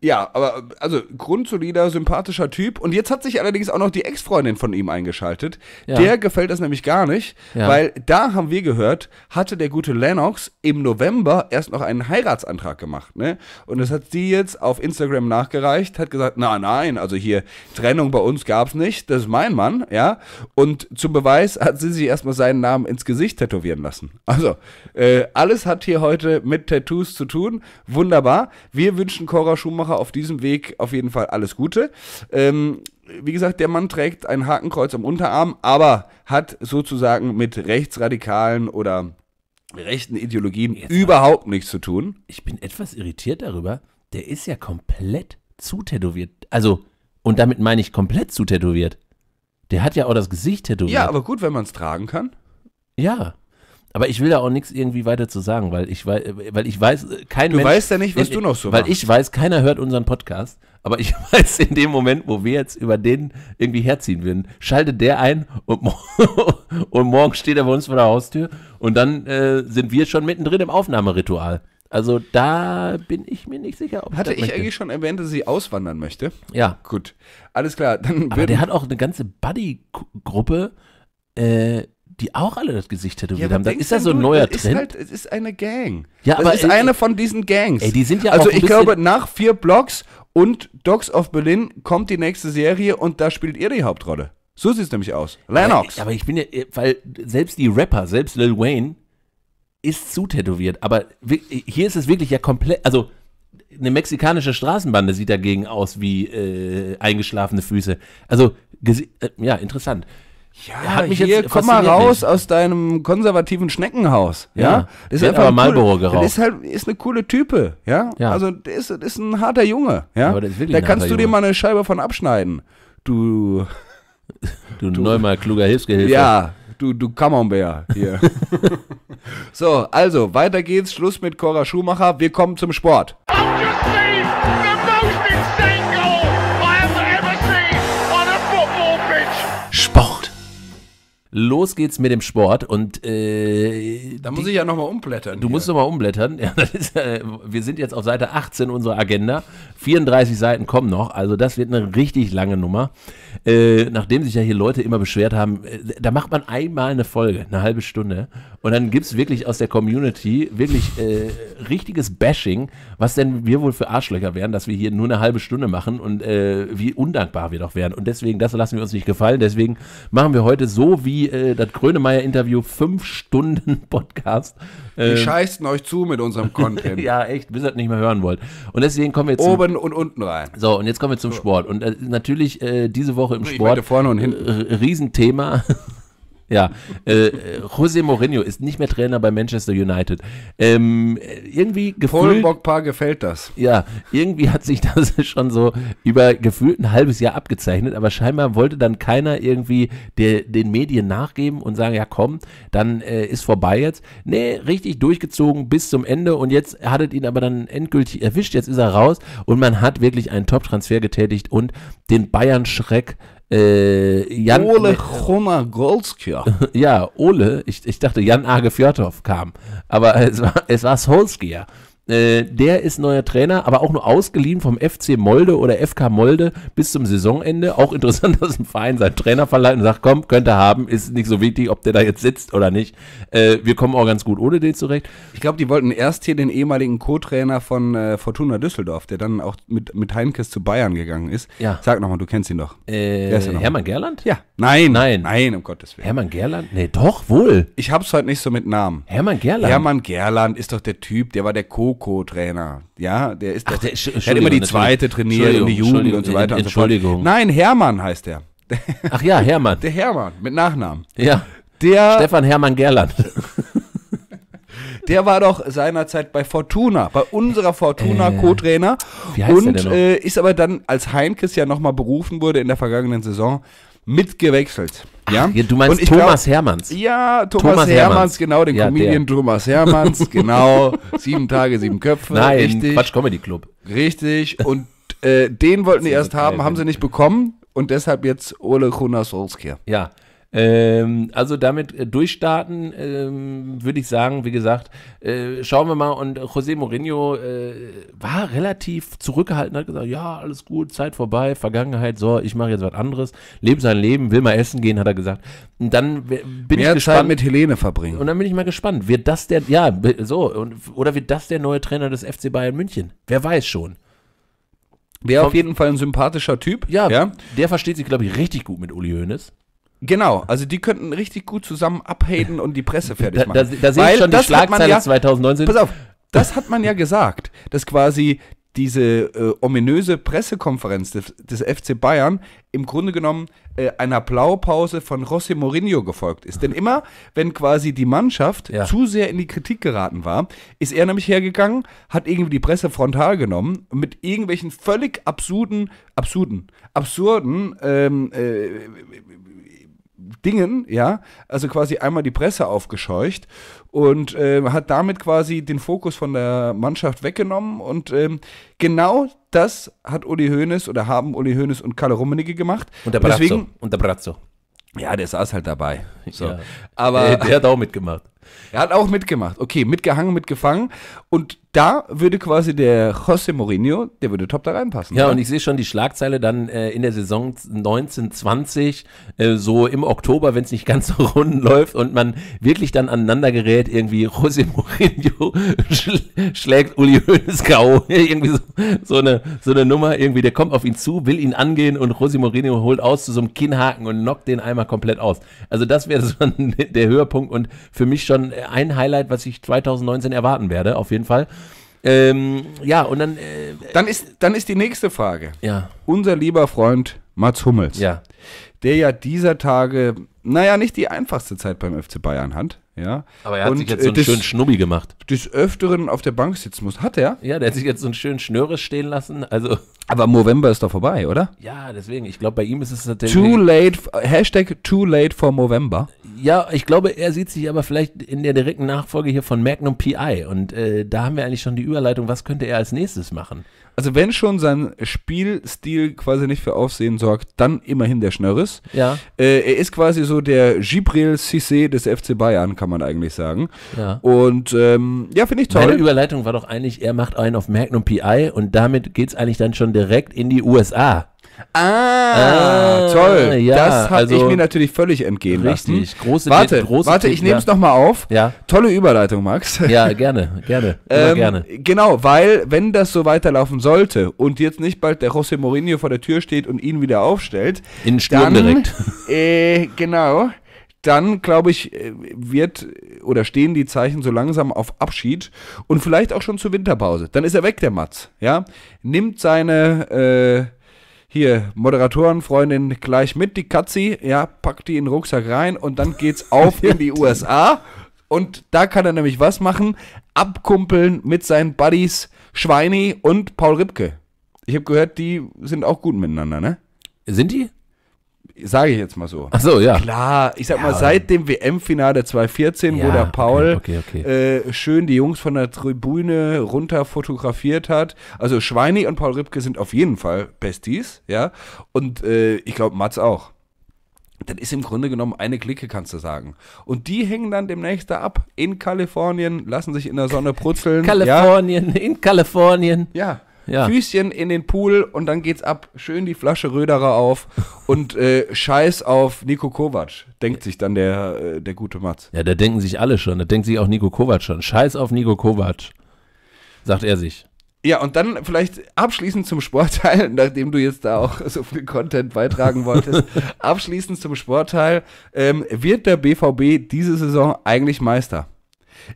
ja, aber also grundsolider, sympathischer Typ. Und jetzt hat sich allerdings auch noch die Ex-Freundin von ihm eingeschaltet. Ja. Der gefällt das nämlich gar nicht, ja. weil da haben wir gehört, hatte der gute Lennox im November erst noch einen Heiratsantrag gemacht. Ne? Und das hat sie jetzt auf Instagram nachgereicht, hat gesagt, na nein, also hier Trennung bei uns gab es nicht, das ist mein Mann, ja. Und zum Beweis hat sie sich erstmal seinen Namen ins Gesicht tätowieren lassen. Also, äh, alles hat hier heute mit Tattoos zu tun. Wunderbar. Wir wünschen Cora Schumacher Schumacher auf diesem Weg auf jeden Fall alles Gute. Ähm, wie gesagt, der Mann trägt ein Hakenkreuz am Unterarm, aber hat sozusagen mit rechtsradikalen oder rechten Ideologien Jetzt überhaupt mal. nichts zu tun. Ich bin etwas irritiert darüber. Der ist ja komplett zutätowiert. Also, und damit meine ich komplett zutätowiert. Der hat ja auch das Gesicht tätowiert. Ja, aber gut, wenn man es tragen kann. Ja, aber ich will da auch nichts irgendwie weiter zu sagen, weil ich, weil, weil ich weiß, äh, kein du Mensch. Du weißt ja nicht, was du noch so Weil machst. ich weiß, keiner hört unseren Podcast. Aber ich weiß, in dem Moment, wo wir jetzt über den irgendwie herziehen würden, schaltet der ein und, und morgen steht er bei uns vor der Haustür und dann äh, sind wir schon mittendrin im Aufnahmeritual. Also da bin ich mir nicht sicher. Ob Hatte ich, ich eigentlich schon erwähnt, dass sie auswandern möchte? Ja. Gut, alles klar. Dann Aber der hat auch eine ganze Buddy-Gruppe, äh, die auch alle das Gesicht tätowiert ja, haben. Da ist ja so ein neuer Trend. Halt, es ist eine Gang. Ja, aber es ist ey, eine von diesen Gangs. Ey, die sind ja also ich glaube, nach vier Blocks und Dogs of Berlin kommt die nächste Serie und da spielt ihr die Hauptrolle. So sieht es nämlich aus. Lennox. Aber, aber ich bin ja, äh, weil selbst die Rapper, selbst Lil Wayne, ist zu tätowiert. Aber hier ist es wirklich ja komplett, also eine mexikanische Straßenbande sieht dagegen aus wie äh, eingeschlafene Füße. Also, äh, ja, interessant. Ja, hat mich hier, jetzt komm mal raus nicht. aus deinem konservativen Schneckenhaus. Ja, ja das ist einfach aber Marlboro cool, geraucht. Das ist halt ist eine coole Type. Ja, ja. also der ist, das ist ein harter Junge. Ja, aber das ist wirklich da kannst du Junge. dir mal eine Scheibe von abschneiden. Du, du, du neunmal kluger Hilfsgehilfe. Ja, du, du Camembert hier. so, also weiter geht's. Schluss mit Cora Schumacher. Wir kommen zum Sport. I'm just saying, the most insane los geht's mit dem Sport und äh, da muss die, ich ja nochmal umblättern. Du hier. musst nochmal umblättern. Ja, ist, äh, wir sind jetzt auf Seite 18 unserer Agenda. 34 Seiten kommen noch, also das wird eine richtig lange Nummer. Äh, nachdem sich ja hier Leute immer beschwert haben, äh, da macht man einmal eine Folge, eine halbe Stunde und dann gibt es wirklich aus der Community wirklich äh, richtiges Bashing, was denn wir wohl für Arschlöcher wären, dass wir hier nur eine halbe Stunde machen und äh, wie undankbar wir doch wären. Und deswegen, das lassen wir uns nicht gefallen. Deswegen machen wir heute so wie äh, das Grönemeyer-Interview fünf Stunden Podcast. wir ähm, scheißen euch zu mit unserem Content. ja, echt, bis ihr das nicht mehr hören wollt. Und deswegen kommen wir jetzt. Oben und unten rein. So, und jetzt kommen wir zum Sport. Und äh, natürlich äh, diese Woche im Sport. ich Sport. Vorne und hinten. Äh, Riesenthema. Ja, äh, äh, José Mourinho ist nicht mehr Trainer bei Manchester United. Ähm, irgendwie gefühlt... Paul gefällt das. Ja, irgendwie hat sich das schon so über gefühlt ein halbes Jahr abgezeichnet, aber scheinbar wollte dann keiner irgendwie der, den Medien nachgeben und sagen, ja komm, dann äh, ist vorbei jetzt. Nee, richtig durchgezogen bis zum Ende und jetzt hattet ihn aber dann endgültig erwischt, jetzt ist er raus und man hat wirklich einen Top-Transfer getätigt und den Bayern-Schreck äh, Jan, Ole Choma Golskja. ja, Ole, ich, ich dachte Jan Age Fjordhoff kam, aber es war, es war Solskjaer. Äh, der ist neuer Trainer, aber auch nur ausgeliehen vom FC Molde oder FK Molde bis zum Saisonende. Auch interessant, dass ein Verein seinen Trainer verleiht und sagt, komm, könnte haben, ist nicht so wichtig, ob der da jetzt sitzt oder nicht. Äh, wir kommen auch ganz gut ohne den zurecht. Ich glaube, die wollten erst hier den ehemaligen Co-Trainer von äh, Fortuna Düsseldorf, der dann auch mit, mit Heinkes zu Bayern gegangen ist. Ja. Sag nochmal, du kennst ihn doch. Äh, noch Hermann Gerland? Ja. Nein. Nein. Nein, um Gottes Willen. Hermann Gerland? Nee, doch, wohl. Ich hab's heute nicht so mit Namen. Hermann Gerland? Hermann Gerland ist doch der Typ, der war der Co- Joko-Trainer. Ja, der ist Ach, doch, der, der hat immer die zweite trainiert und die Jugend und so weiter und so Nein, Hermann heißt der. Ach ja, Hermann. Der Hermann mit Nachnamen. Ja. Der Stefan Hermann Gerland. Der war doch seinerzeit bei Fortuna, bei unserer Fortuna äh, Co-Trainer und äh, ist aber dann als Heinkes ja nochmal berufen wurde in der vergangenen Saison, mitgewechselt. Ja? ja? du meinst Thomas glaub, Hermanns. Ja, Thomas, Thomas Hermanns, Hermanns, genau, den ja, Comedian der. Thomas Hermanns, genau. sieben Tage, sieben Köpfe. Nein, richtig. Quatsch Comedy Club. Richtig, und äh, den wollten die erst haben, haben sie nicht bekommen und deshalb jetzt Ole Gunnar Solskjaer. Ja, ähm, also damit äh, durchstarten, ähm, würde ich sagen, wie gesagt, äh, schauen wir mal. Und José Mourinho äh, war relativ zurückgehalten, hat gesagt, ja, alles gut, Zeit vorbei, Vergangenheit, so, ich mache jetzt was anderes, lebe sein Leben, will mal essen gehen, hat er gesagt. Und dann bin Mehr ich gespannt. Zeit mit Helene verbringen. Und dann bin ich mal gespannt, wird das der, ja, so, und, oder wird das der neue Trainer des FC Bayern München? Wer weiß schon. Wäre auf jeden Fall ein sympathischer Typ. Ja, ja. der versteht sich, glaube ich, richtig gut mit Uli Hoeneß. Genau, also die könnten richtig gut zusammen abhaten und die Presse fertig machen. Da, da, da sehe ich schon die Schlagzeile ja, 2019. Pass auf, das hat man ja gesagt, dass quasi diese äh, ominöse Pressekonferenz des, des, FC Bayern im Grunde genommen äh, einer Blaupause von José Mourinho gefolgt ist. Denn immer, wenn quasi die Mannschaft ja. zu sehr in die Kritik geraten war, ist er nämlich hergegangen, hat irgendwie die Presse frontal genommen mit irgendwelchen völlig absurden, absurden, absurden ähm, äh, Dingen, ja, also quasi einmal die Presse aufgescheucht und äh, hat damit quasi den Fokus von der Mannschaft weggenommen und ähm, genau das hat Uli Hoeneß oder haben Uli Hoeneß und Karl Rummenigge gemacht. Und der Brazzo. Deswegen, und der Brazzo. Ja, der saß halt dabei. So. Ja. Aber der, der hat auch mitgemacht. Er hat auch mitgemacht. Okay, mitgehangen, mitgefangen. Und da würde quasi der José Mourinho, der würde top da reinpassen. Ja, oder? und ich sehe schon die Schlagzeile dann äh, in der Saison 1920, äh, so im Oktober, wenn es nicht ganz so rund läuft und man wirklich dann aneinander gerät, irgendwie José Mourinho schl schlägt Uli Hoeneß K.O. irgendwie so, so, eine, so eine Nummer, irgendwie der kommt auf ihn zu, will ihn angehen und José Mourinho holt aus zu so einem Kinnhaken und knockt den einmal komplett aus. Also das wäre so der Höhepunkt und für mich schon ein Highlight, was ich 2019 erwarten werde, auf jeden Fall. Ähm, ja, und dann. Äh, dann, ist, dann ist die nächste Frage. Ja. Unser lieber Freund Mats Hummels, ja. der ja dieser Tage, naja, nicht die einfachste Zeit beim FC Bayern hat. Ja. Aber er hat und sich jetzt äh, so einen des, schönen Schnubbi gemacht. Des Öfteren auf der Bank sitzen muss. Hat er? Ja, der hat sich jetzt so einen schönen Schnörres stehen lassen. Also. Aber Movember ist doch vorbei, oder? Ja, deswegen. Ich glaube, bei ihm ist es natürlich. Too late, äh, Hashtag too late for Movember. Ja, ich glaube, er sieht sich aber vielleicht in der direkten Nachfolge hier von Magnum PI. Und äh, da haben wir eigentlich schon die Überleitung, was könnte er als nächstes machen? also wenn schon sein Spielstil quasi nicht für Aufsehen sorgt, dann immerhin der Schnörres. Ja. Äh, er ist quasi so der Gibril Cissé des FC Bayern, kann man eigentlich sagen. Ja. Und ähm, ja, finde ich toll. Meine Überleitung war doch eigentlich, er macht einen auf Magnum PI und damit geht es eigentlich dann schon direkt in die USA. Ah, ah, toll. Ja, das habe also, ich mir natürlich völlig entgehen richtig, lassen. Richtig, große Warte, Titten, große warte, ich nehme es ja. nochmal auf. Ja. Tolle Überleitung, Max. Ja, gerne, gerne, ähm, gerne. Genau, weil wenn das so weiterlaufen sollte und jetzt nicht bald der José Mourinho vor der Tür steht und ihn wieder aufstellt. In Sturm dann, direkt. Äh, genau. Dann, glaube ich, äh, wird oder stehen die Zeichen so langsam auf Abschied und vielleicht auch schon zur Winterpause. Dann ist er weg, der Matz. Ja? Nimmt seine äh, hier, Moderatorenfreundin gleich mit, die Katzi, ja, packt die in den Rucksack rein und dann geht's auf in die USA. Und da kann er nämlich was machen? Abkumpeln mit seinen Buddies Schweini und Paul Ripke. Ich habe gehört, die sind auch gut miteinander, ne? Sind die? Sage ich jetzt mal so. Ach so, ja. Klar, ich sag ja, mal, seit dem WM-Finale 2014, ja, wo der Paul okay, okay, okay. Äh, schön die Jungs von der Tribüne runter fotografiert hat. Also Schweini und Paul Ripke sind auf jeden Fall Besties, ja. Und äh, ich glaube, Mats auch. Das ist im Grunde genommen eine Clique, kannst du sagen. Und die hängen dann demnächst da ab in Kalifornien, lassen sich in der Sonne brutzeln. Kalifornien, ja. in Kalifornien. Ja, ja. Füßchen in den Pool und dann geht's ab. Schön die Flasche Röderer auf und äh, Scheiß auf Nico Kovac, denkt sich dann der, äh, der gute Mats. Ja, da denken sich alle schon. Da denkt sich auch Nico Kovac schon. Scheiß auf Nico Kovac, sagt er sich. Ja, und dann vielleicht abschließend zum Sportteil, nachdem du jetzt da auch so viel Content beitragen wolltest, abschließend zum Sportteil, ähm, wird der BVB diese Saison eigentlich Meister?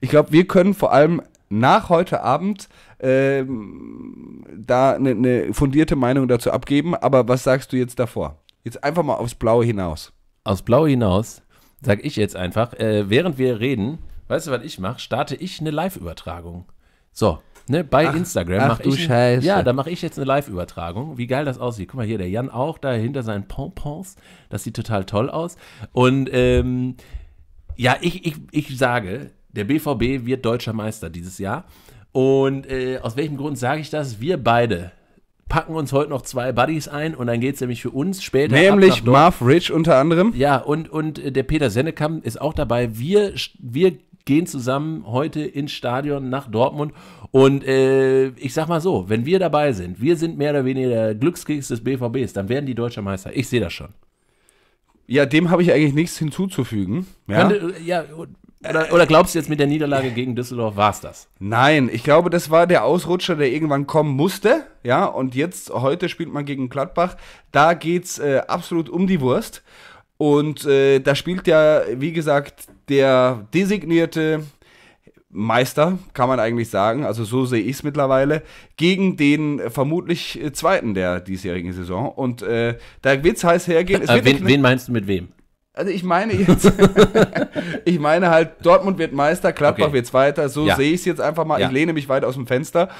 Ich glaube, wir können vor allem nach heute Abend ähm, da eine ne fundierte Meinung dazu abgeben. Aber was sagst du jetzt davor? Jetzt einfach mal aufs Blaue hinaus. Aufs Blaue hinaus sage ich jetzt einfach, äh, während wir reden, weißt du, was ich mache? Starte ich eine Live-Übertragung. So, ne, bei ach, Instagram mache ich. Scheiße. Ja, da mache ich jetzt eine Live-Übertragung. Wie geil das aussieht. Guck mal hier, der Jan auch da hinter seinen Pompons. Das sieht total toll aus. Und ähm, ja, ich, ich, ich sage, der BVB wird deutscher Meister dieses Jahr. Und äh, aus welchem Grund sage ich das? Wir beide packen uns heute noch zwei Buddies ein und dann geht es nämlich für uns später. Nämlich Marv Rich unter anderem. Ja, und, und äh, der Peter Sennekamp ist auch dabei. Wir, wir gehen zusammen heute ins Stadion nach Dortmund. Und äh, ich sag mal so, wenn wir dabei sind, wir sind mehr oder weniger der Glückskicks des BVBs, dann werden die Deutscher Meister. Ich sehe das schon. Ja, dem habe ich eigentlich nichts hinzuzufügen. Ja, Könnte, äh, ja oder, oder, glaubst du jetzt mit der Niederlage gegen Düsseldorf war es das? Nein, ich glaube, das war der Ausrutscher, der irgendwann kommen musste. Ja, und jetzt, heute spielt man gegen Gladbach. Da geht es äh, absolut um die Wurst. Und äh, da spielt ja, wie gesagt, der designierte Meister, kann man eigentlich sagen, also so sehe ich es mittlerweile, gegen den äh, vermutlich äh, zweiten der diesjährigen Saison. Und äh, da wird es heiß hergehen. Äh, wen, wen, meinst du mit wem? Also ich meine jetzt, ich meine halt, Dortmund wird Meister, Gladbach okay. wird Zweiter, so ja. sehe ich es jetzt einfach mal. Ja. Ich lehne mich weit aus dem Fenster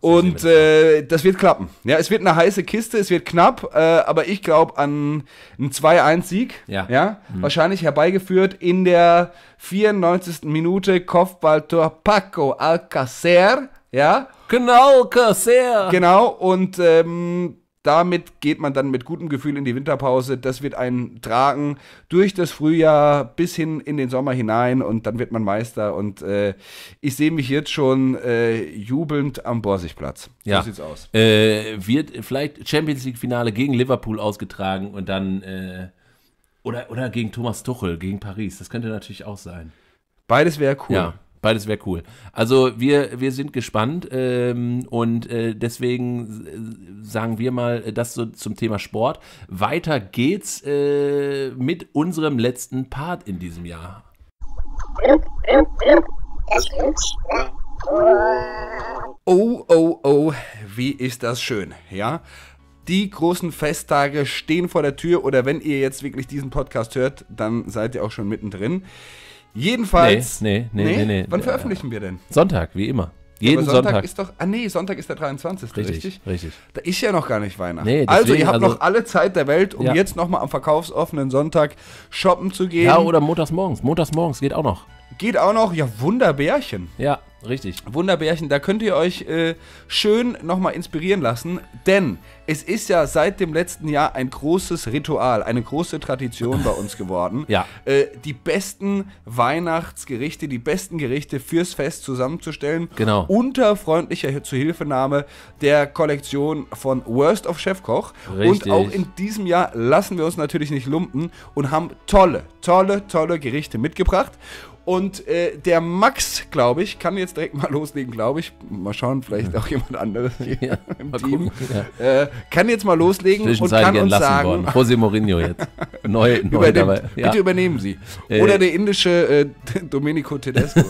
und äh, das wird klappen. Ja, es wird eine heiße Kiste, es wird knapp, äh, aber ich glaube an einen 2-1-Sieg. Ja. ja? Mhm. Wahrscheinlich herbeigeführt in der 94. Minute Kopfballtor Paco Alcacer. Ja. Genau, Alcacer. Genau, und ähm, damit geht man dann mit gutem Gefühl in die Winterpause. Das wird einen tragen durch das Frühjahr bis hin in den Sommer hinein und dann wird man Meister. Und äh, ich sehe mich jetzt schon äh, jubelnd am Borsigplatz. Ja. So sieht's aus. Äh, wird vielleicht Champions League-Finale gegen Liverpool ausgetragen und dann äh, oder, oder gegen Thomas Tuchel, gegen Paris. Das könnte natürlich auch sein. Beides wäre cool. Ja. Beides wäre cool. Also wir, wir sind gespannt ähm, und äh, deswegen äh, sagen wir mal äh, das so zum Thema Sport. Weiter geht's äh, mit unserem letzten Part in diesem Jahr. Oh, oh, oh, wie ist das schön, ja? Die großen Festtage stehen vor der Tür oder wenn ihr jetzt wirklich diesen Podcast hört, dann seid ihr auch schon mittendrin. Jedenfalls. Nee, nee, nee, nee. nee wann nee, veröffentlichen wir denn? Sonntag, wie immer. Jeden Sonntag, Sonntag, ist doch. Ah, nee, Sonntag ist der 23. Richtig, richtig. richtig. Da ist ja noch gar nicht Weihnachten. Nee, also, deswegen, also, ihr habt also, noch alle Zeit der Welt, um ja. jetzt nochmal am verkaufsoffenen Sonntag shoppen zu gehen. Ja, oder montags morgens. Montags morgens geht auch noch. Geht auch noch. Ja, Wunderbärchen. Ja, Richtig. Wunderbärchen, da könnt ihr euch äh, schön nochmal inspirieren lassen, denn es ist ja seit dem letzten Jahr ein großes Ritual, eine große Tradition bei uns geworden. ja. Äh, die besten Weihnachtsgerichte, die besten Gerichte fürs Fest zusammenzustellen. Genau. Unter freundlicher Zuhilfenahme der Kollektion von Worst of Chefkoch. Richtig. Und auch in diesem Jahr lassen wir uns natürlich nicht lumpen und haben tolle, tolle, tolle Gerichte mitgebracht. Und äh, der Max, glaube ich, kann jetzt direkt mal loslegen, glaube ich. Mal schauen, vielleicht auch jemand anderes hier ja, im Team. Gucken, ja. äh, kann jetzt mal loslegen und kann uns sagen. Worden. José Mourinho jetzt. Neu, neu dabei. Ja. Bitte übernehmen Sie. Äh. Oder der indische äh, Domenico Tedesco.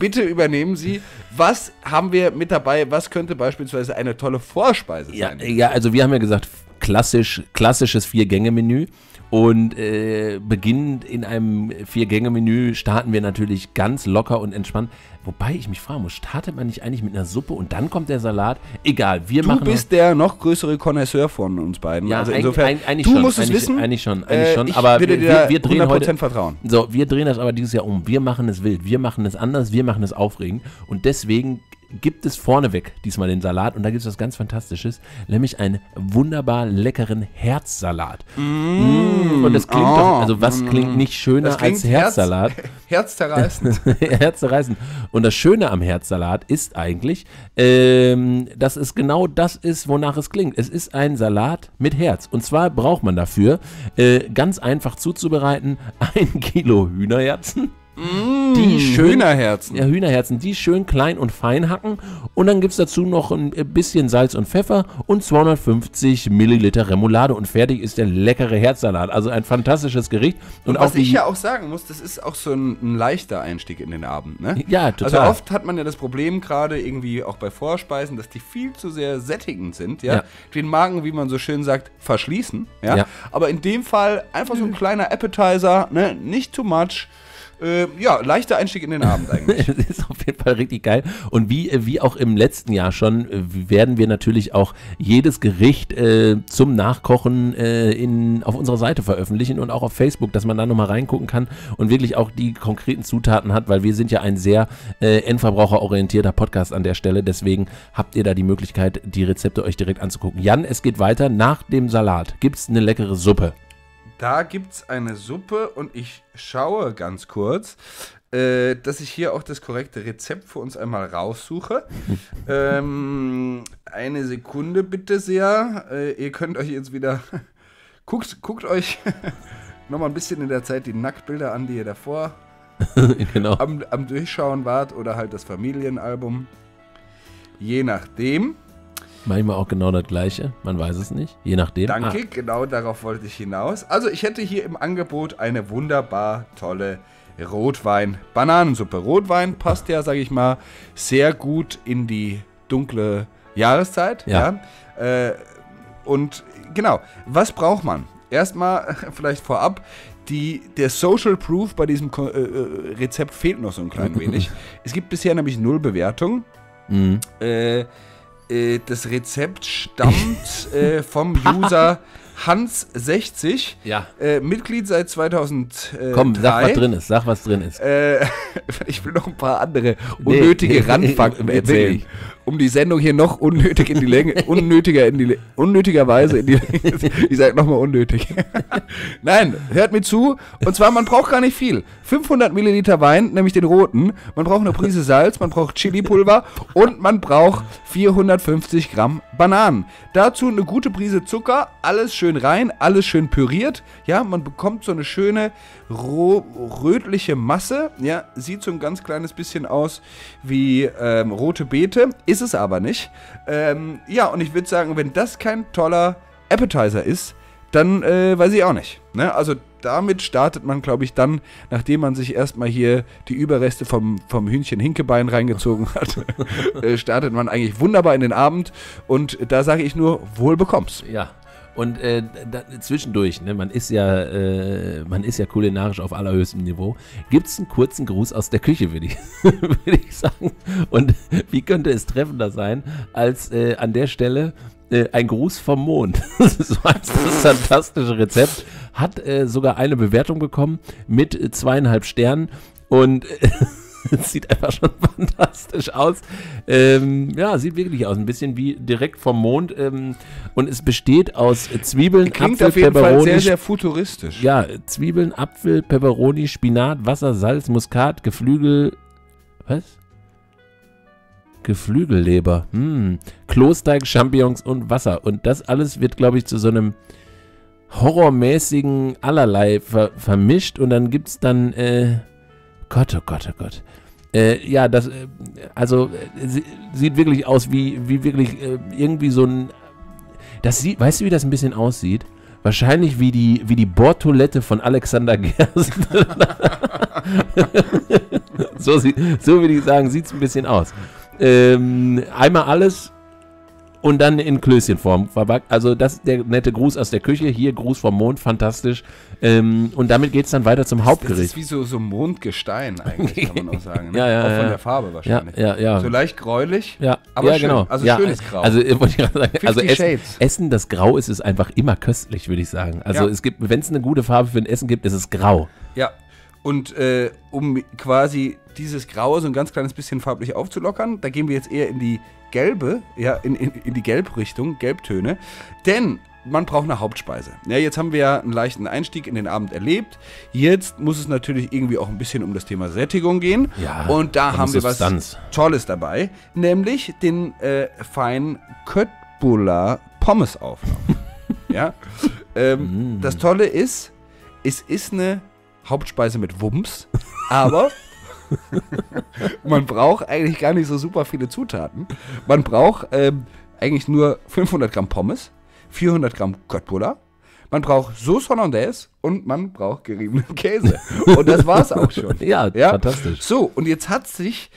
bitte übernehmen Sie. Was haben wir mit dabei? Was könnte beispielsweise eine tolle Vorspeise sein? Ja, also wir haben ja gesagt, klassisch, klassisches Vier-Gänge-Menü. Und äh, beginnend in einem Vier-Gänge-Menü starten wir natürlich ganz locker und entspannt. Wobei ich mich fragen muss, startet man nicht eigentlich mit einer Suppe und dann kommt der Salat? Egal, wir du machen. Du bist der noch größere Connoisseur von uns beiden. Ja, also insofern, ein, ein, du schon, musst es wissen. Eigentlich schon, eigentlich äh, schon. aber wir, wir, drehen 100% heute, Vertrauen. So, wir drehen das aber dieses Jahr um. Wir machen es wild, wir machen es anders, wir machen es aufregend. Und deswegen gibt es vorneweg diesmal den Salat und da gibt es was ganz Fantastisches, nämlich einen wunderbar leckeren Herzsalat. Mm, und das klingt oh, doch, also was mm, klingt nicht schöner klingt als Herzsalat? herzzerreißend. herzzerreißend. Und das Schöne am Herzsalat ist eigentlich, ähm, dass es genau das ist, wonach es klingt. Es ist ein Salat mit Herz. Und zwar braucht man dafür, äh, ganz einfach zuzubereiten, ein Kilo Hühnerherzen. Mmh, die schön, Hühnerherzen. Ja, Hühnerherzen, die schön klein und fein hacken. Und dann gibt es dazu noch ein äh, bisschen Salz und Pfeffer und 250 Milliliter Remoulade. Und fertig ist der leckere Herzsalat. Also ein fantastisches Gericht. Und, und was ich ja auch sagen muss, das ist auch so ein, ein leichter Einstieg in den Abend. Ne? Ja, also total. Also oft hat man ja das Problem, gerade irgendwie auch bei Vorspeisen, dass die viel zu sehr sättigend sind. Ja? ja. Den Magen, wie man so schön sagt, verschließen. Ja? ja. Aber in dem Fall einfach so ein mhm. kleiner Appetizer, ne? nicht too much. Äh, ja, leichter Einstieg in den Abend eigentlich. das ist auf jeden Fall richtig geil. Und wie, äh, wie auch im letzten Jahr schon, äh, werden wir natürlich auch jedes Gericht äh, zum Nachkochen äh, in, auf unserer Seite veröffentlichen und auch auf Facebook, dass man da nochmal reingucken kann und wirklich auch die konkreten Zutaten hat, weil wir sind ja ein sehr äh, endverbraucherorientierter Podcast an der Stelle. Deswegen habt ihr da die Möglichkeit, die Rezepte euch direkt anzugucken. Jan, es geht weiter. Nach dem Salat gibt es eine leckere Suppe da gibt es eine Suppe und ich schaue ganz kurz, äh, dass ich hier auch das korrekte Rezept für uns einmal raussuche. ähm, eine Sekunde bitte sehr. Äh, ihr könnt euch jetzt wieder... guckt, guckt euch nochmal ein bisschen in der Zeit die Nacktbilder an, die ihr davor genau. am, am Durchschauen wart oder halt das Familienalbum. Je nachdem. Manchmal auch genau das Gleiche. Man weiß es nicht. Je nachdem. Danke, ah. genau darauf wollte ich hinaus. Also, ich hätte hier im Angebot eine wunderbar tolle Rotwein-Bananensuppe. Rotwein passt ja, sage ich mal, sehr gut in die dunkle Jahreszeit. Ja. ja. Äh, und genau, was braucht man? Erstmal, vielleicht vorab, die, der Social Proof bei diesem Ko äh, äh Rezept fehlt noch so ein klein wenig. es gibt bisher nämlich null Bewertungen. Mhm. Äh, äh, das Rezept stammt äh, vom User Hans60. Ja. Äh, Mitglied seit 2003. Komm, sag was drin ist, sag was drin ist. Äh, ich will noch ein paar andere unnötige nee, Randfakten erzählen um die Sendung hier noch unnötig in die Länge, unnötiger in die, unnötigerweise in die Länge. Ich sage nochmal unnötig. Nein, hört mir zu. Und zwar, man braucht gar nicht viel. 500 Milliliter Wein, nämlich den roten. Man braucht eine Prise Salz, man braucht Chili-Pulver und man braucht 450 Gramm Bananen. Dazu eine gute Prise Zucker, alles schön rein, alles schön püriert. Ja, man bekommt so eine schöne rötliche Masse. Ja, sieht so ein ganz kleines bisschen aus wie ähm, rote Beete. Ist ist es aber nicht. Ähm, ja, und ich würde sagen, wenn das kein toller Appetizer ist, dann äh, weiß ich auch nicht. Ne? Also damit startet man, glaube ich, dann, nachdem man sich erstmal hier die Überreste vom, vom Hühnchen Hinkebein reingezogen hat, äh, startet man eigentlich wunderbar in den Abend. Und da sage ich nur, wohl bekommst. Ja, und äh, da, zwischendurch, ne, man ist ja, äh, man ist ja kulinarisch auf allerhöchstem Niveau, gibt es einen kurzen Gruß aus der Küche, würde ich, würd ich sagen. Und wie könnte es treffender sein, als äh, an der Stelle äh, ein Gruß vom Mond. so heißt das fantastische Rezept. Hat äh, sogar eine Bewertung bekommen mit äh, zweieinhalb Sternen und sieht einfach schon fantastisch aus. Ähm, ja, sieht wirklich aus. Ein bisschen wie direkt vom Mond. Ähm, und es besteht aus Zwiebeln, Klingt Apfel, auf jeden Peperoni, Fall sehr, sehr futuristisch. Ja, Zwiebeln, Apfel, Peperoni, Spinat, Wasser, Salz, Muskat, Geflügel. Was? Geflügelleber. Hm. Klosteig, Champignons und Wasser. Und das alles wird, glaube ich, zu so einem horrormäßigen allerlei ver vermischt. Und dann gibt es dann äh, Gott, oh Gott, oh Gott. Äh, ja, das, äh, also äh, sieht wirklich aus wie, wie wirklich äh, irgendwie so ein, das sieht, weißt du, wie das ein bisschen aussieht? Wahrscheinlich wie die, wie die Bordtoilette von Alexander Gerst. so, so würde ich sagen, sieht es ein bisschen aus. Ähm, einmal alles und dann in Klößchenform verpackt. Also das ist der nette Gruß aus der Küche. Hier Gruß vom Mond, fantastisch. Ähm, und damit geht es dann weiter zum das, Hauptgericht. Das ist wie so, so Mondgestein eigentlich, kann man auch sagen. Ne? ja, ja, Auch ja, von der Farbe wahrscheinlich. Ja, ja, ja. So leicht gräulich, ja, aber ja, schön. Genau. Also ja, schönes Grau. Also, äh, also Essen, Essen, das Grau ist, ist einfach immer köstlich, würde ich sagen. Also es gibt, wenn es eine gute Farbe für ein Essen gibt, ist es Grau. Ja, und äh, um quasi dieses Graue so ein ganz kleines bisschen farblich aufzulockern, da gehen wir jetzt eher in die gelbe, ja, in, in, in die Gelbrichtung, Gelbtöne. Denn man braucht eine Hauptspeise. Ja, jetzt haben wir ja einen leichten Einstieg in den Abend erlebt. Jetzt muss es natürlich irgendwie auch ein bisschen um das Thema Sättigung gehen. Ja, und da haben wir Substanz. was Tolles dabei, nämlich den äh, feinen Köttbullar Pommesauflauf. ja? Ähm, mm. Das Tolle ist, es ist eine Hauptspeise mit Wumms, aber man braucht eigentlich gar nicht so super viele Zutaten. Man braucht ähm, eigentlich nur 500 Gramm Pommes, 400 Gramm Köttbullar, man braucht Sauce Hollandaise und man braucht geriebenen Käse. Und das war's auch schon. ja, ja, fantastisch. So, und jetzt hat sich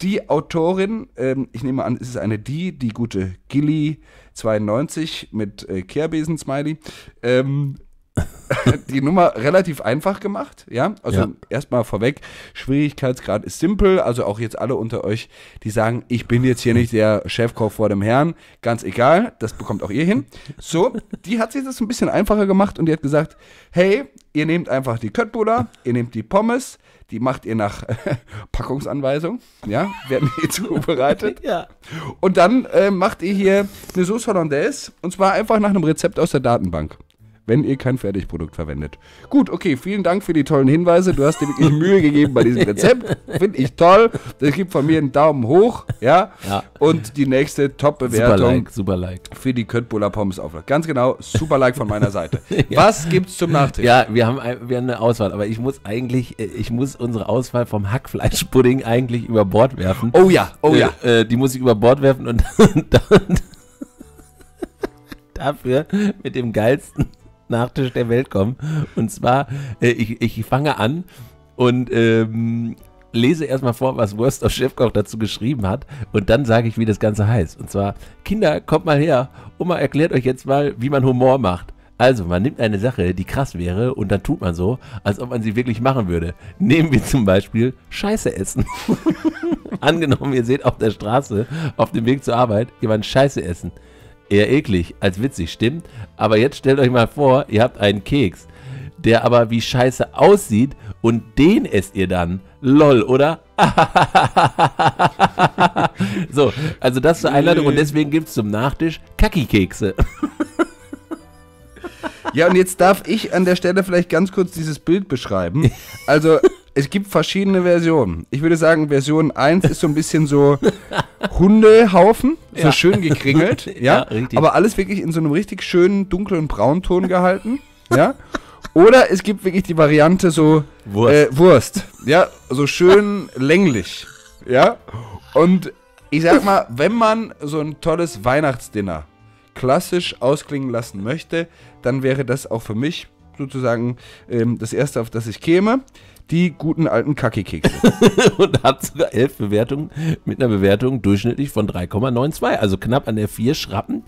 die Autorin, ähm, ich nehme an, es ist eine die, die gute Gilly 92 mit äh, Kehrbesen-Smiley, ähm, die Nummer relativ einfach gemacht, ja. Also ja. erstmal vorweg, Schwierigkeitsgrad ist simpel. Also auch jetzt alle unter euch, die sagen, ich bin jetzt hier nicht der Chefkoch vor dem Herrn, ganz egal, das bekommt auch ihr hin. So, die hat sich das ein bisschen einfacher gemacht und die hat gesagt, hey, ihr nehmt einfach die Köttbuder, ihr nehmt die Pommes, die macht ihr nach Packungsanweisung, ja, werden hier zubereitet. ja. Und dann äh, macht ihr hier eine Sauce Hollandaise und zwar einfach nach einem Rezept aus der Datenbank wenn ihr kein Fertigprodukt verwendet. Gut, okay, vielen Dank für die tollen Hinweise. Du hast dir wirklich Mühe gegeben bei diesem Rezept. Finde ich toll. Das gibt von mir einen Daumen hoch. Ja. ja. Und die nächste Top-Bewertung. Super like, super like. Für die Köttbuller Pommes auf. Ganz genau, super like von meiner Seite. ja. Was gibt's zum Nachtisch? Ja, wir haben, wir haben eine Auswahl, aber ich muss eigentlich, äh, ich muss unsere Auswahl vom Hackfleischpudding eigentlich über Bord werfen. Oh ja, oh äh, ja. Äh, die muss ich über Bord werfen und dann dafür mit dem geilsten Nachtisch der Welt kommen. Und zwar, äh, ich, ich fange an und ähm, lese erstmal vor, was Worst of Chefkoch dazu geschrieben hat und dann sage ich, wie das Ganze heißt. Und zwar, Kinder, kommt mal her, Oma erklärt euch jetzt mal, wie man Humor macht. Also, man nimmt eine Sache, die krass wäre, und dann tut man so, als ob man sie wirklich machen würde. Nehmen wir zum Beispiel Scheiße essen. Angenommen, ihr seht auf der Straße, auf dem Weg zur Arbeit, jemand Scheiße essen eher eklig als witzig, stimmt? Aber jetzt stellt euch mal vor, ihr habt einen Keks, der aber wie scheiße aussieht und den esst ihr dann. Lol, oder? so, also das zur Einladung und deswegen gibt es zum Nachtisch Kaki-Kekse. ja, und jetzt darf ich an der Stelle vielleicht ganz kurz dieses Bild beschreiben. Also, es gibt verschiedene Versionen. Ich würde sagen, Version 1 ist so ein bisschen so Hundehaufen, so ja. schön gekringelt, ja, ja aber alles wirklich in so einem richtig schönen dunklen Braunton gehalten, ja. Oder es gibt wirklich die Variante so Wurst, äh, Wurst ja, so schön länglich, ja. Und ich sag mal, wenn man so ein tolles Weihnachtsdinner klassisch ausklingen lassen möchte, dann wäre das auch für mich sozusagen ähm, das erste, auf das ich käme die guten alten Kacke-Kekse. und hat sogar elf Bewertungen mit einer Bewertung durchschnittlich von 3,92. Also knapp an der 4 Schrappen.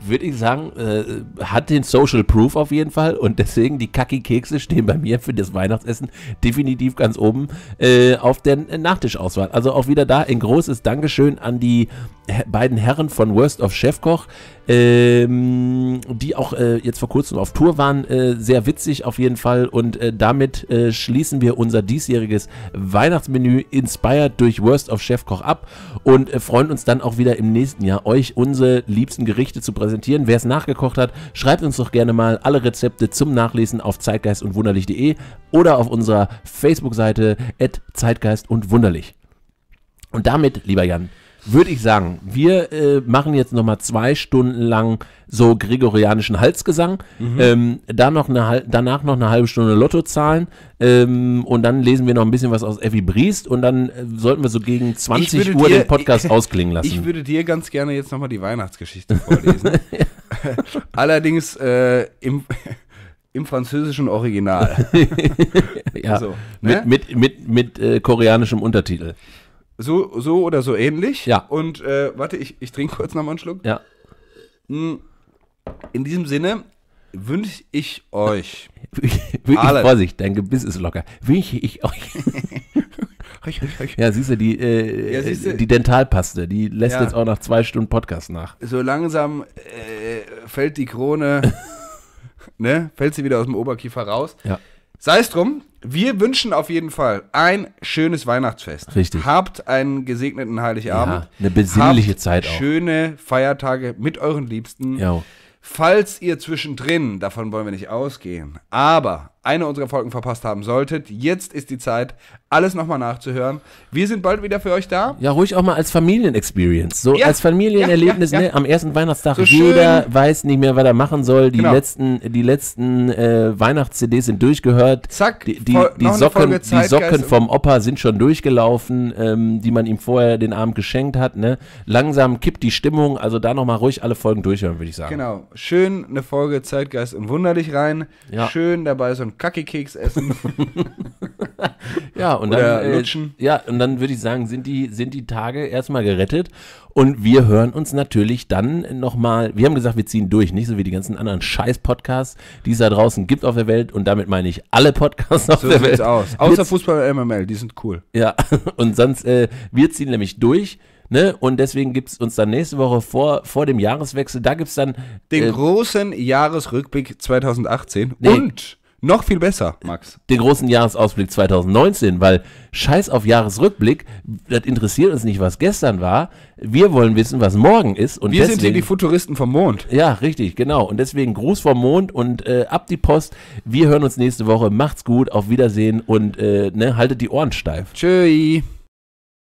Würde ich sagen, äh, hat den Social Proof auf jeden Fall. Und deswegen die Kacke-Kekse stehen bei mir für das Weihnachtsessen definitiv ganz oben äh, auf der äh, Nachtischauswahl. Also auch wieder da ein großes Dankeschön an die äh, beiden Herren von Worst of Chefkoch ähm, die auch äh, jetzt vor kurzem auf Tour waren. Äh, sehr witzig auf jeden Fall. Und äh, damit äh, schließen wir unser diesjähriges Weihnachtsmenü inspired durch Worst of Chef Koch ab und äh, freuen uns dann auch wieder im nächsten Jahr, euch unsere liebsten Gerichte zu präsentieren. Wer es nachgekocht hat, schreibt uns doch gerne mal alle Rezepte zum Nachlesen auf zeitgeist und wunderlich.de oder auf unserer Facebook-Seite zeitgeist und wunderlich. Und damit, lieber Jan, würde ich sagen, wir äh, machen jetzt nochmal zwei Stunden lang so gregorianischen Halsgesang, mhm. ähm, dann noch eine, danach noch eine halbe Stunde Lottozahlen ähm, und dann lesen wir noch ein bisschen was aus Effi Briest und dann äh, sollten wir so gegen 20 Uhr dir, den Podcast ich, ausklingen lassen. Ich würde dir ganz gerne jetzt nochmal die Weihnachtsgeschichte vorlesen. Allerdings äh, im im französischen Original. ja, so, ne? mit, mit, mit, mit äh, koreanischem Untertitel. So, so oder so ähnlich. Ja. Und äh, warte, ich, ich trinke kurz nochmal einen Schluck. Ja. Hm, in diesem Sinne wünsche ich euch. alle, Vorsicht, dein Gebiss ist locker. Wünsche ich euch. ja, siehst du, die, äh, ja, siehst du, die Dentalpaste, die lässt ja. jetzt auch nach zwei Stunden Podcast nach. So langsam äh, fällt die Krone, ne, fällt sie wieder aus dem Oberkiefer raus. Ja. Sei es drum, wir wünschen auf jeden Fall ein schönes Weihnachtsfest. Richtig. Habt einen gesegneten Heiligabend. Ja, eine besinnliche Habt Zeit auch. Schöne Feiertage mit euren Liebsten. Ja. Falls ihr zwischendrin, davon wollen wir nicht ausgehen, aber eine unserer Folgen verpasst haben solltet, jetzt ist die Zeit, alles nochmal nachzuhören. Wir sind bald wieder für euch da. Ja, ruhig auch mal als Familienexperience. So ja, als Familienerlebnis ja, ja, ne, am ersten Weihnachtstag. So jeder weiß nicht mehr, was er machen soll. Die genau. letzten, die letzten äh, Weihnachts-CDs sind durchgehört. Zack, die, die, die Socken, die Socken vom Opa sind schon durchgelaufen, ähm, die man ihm vorher den Abend geschenkt hat. Ne? Langsam kippt die Stimmung. Also da nochmal ruhig alle Folgen durchhören, würde ich sagen. Genau. Schön eine Folge Zeitgeist und Wunderlich rein. Schön dabei so ein Kacke-Keks essen. ja, und Oder dann, äh, lutschen. Äh, ja, und dann würde ich sagen, sind die, sind die Tage erstmal gerettet. Und wir hören uns natürlich dann nochmal. Wir haben gesagt, wir ziehen durch, nicht so wie die ganzen anderen Scheiß-Podcasts, die es da draußen gibt auf der Welt. Und damit meine ich alle Podcasts auf so der Welt. aus. Außer Jetzt, Fußball MML, die sind cool. Ja, und sonst, äh, wir ziehen nämlich durch. Ne? Und deswegen gibt es uns dann nächste Woche vor, vor dem Jahreswechsel, da gibt es dann den äh, großen Jahresrückblick 2018 nee, und noch viel besser, Max. Den großen Jahresausblick 2019, weil scheiß auf Jahresrückblick, das interessiert uns nicht, was gestern war. Wir wollen wissen, was morgen ist. Und Wir deswegen, sind hier die Futuristen vom Mond. Ja, richtig, genau. Und deswegen Gruß vom Mond und äh, ab die Post. Wir hören uns nächste Woche. Macht's gut, auf Wiedersehen und äh, ne, haltet die Ohren steif. Tschüss.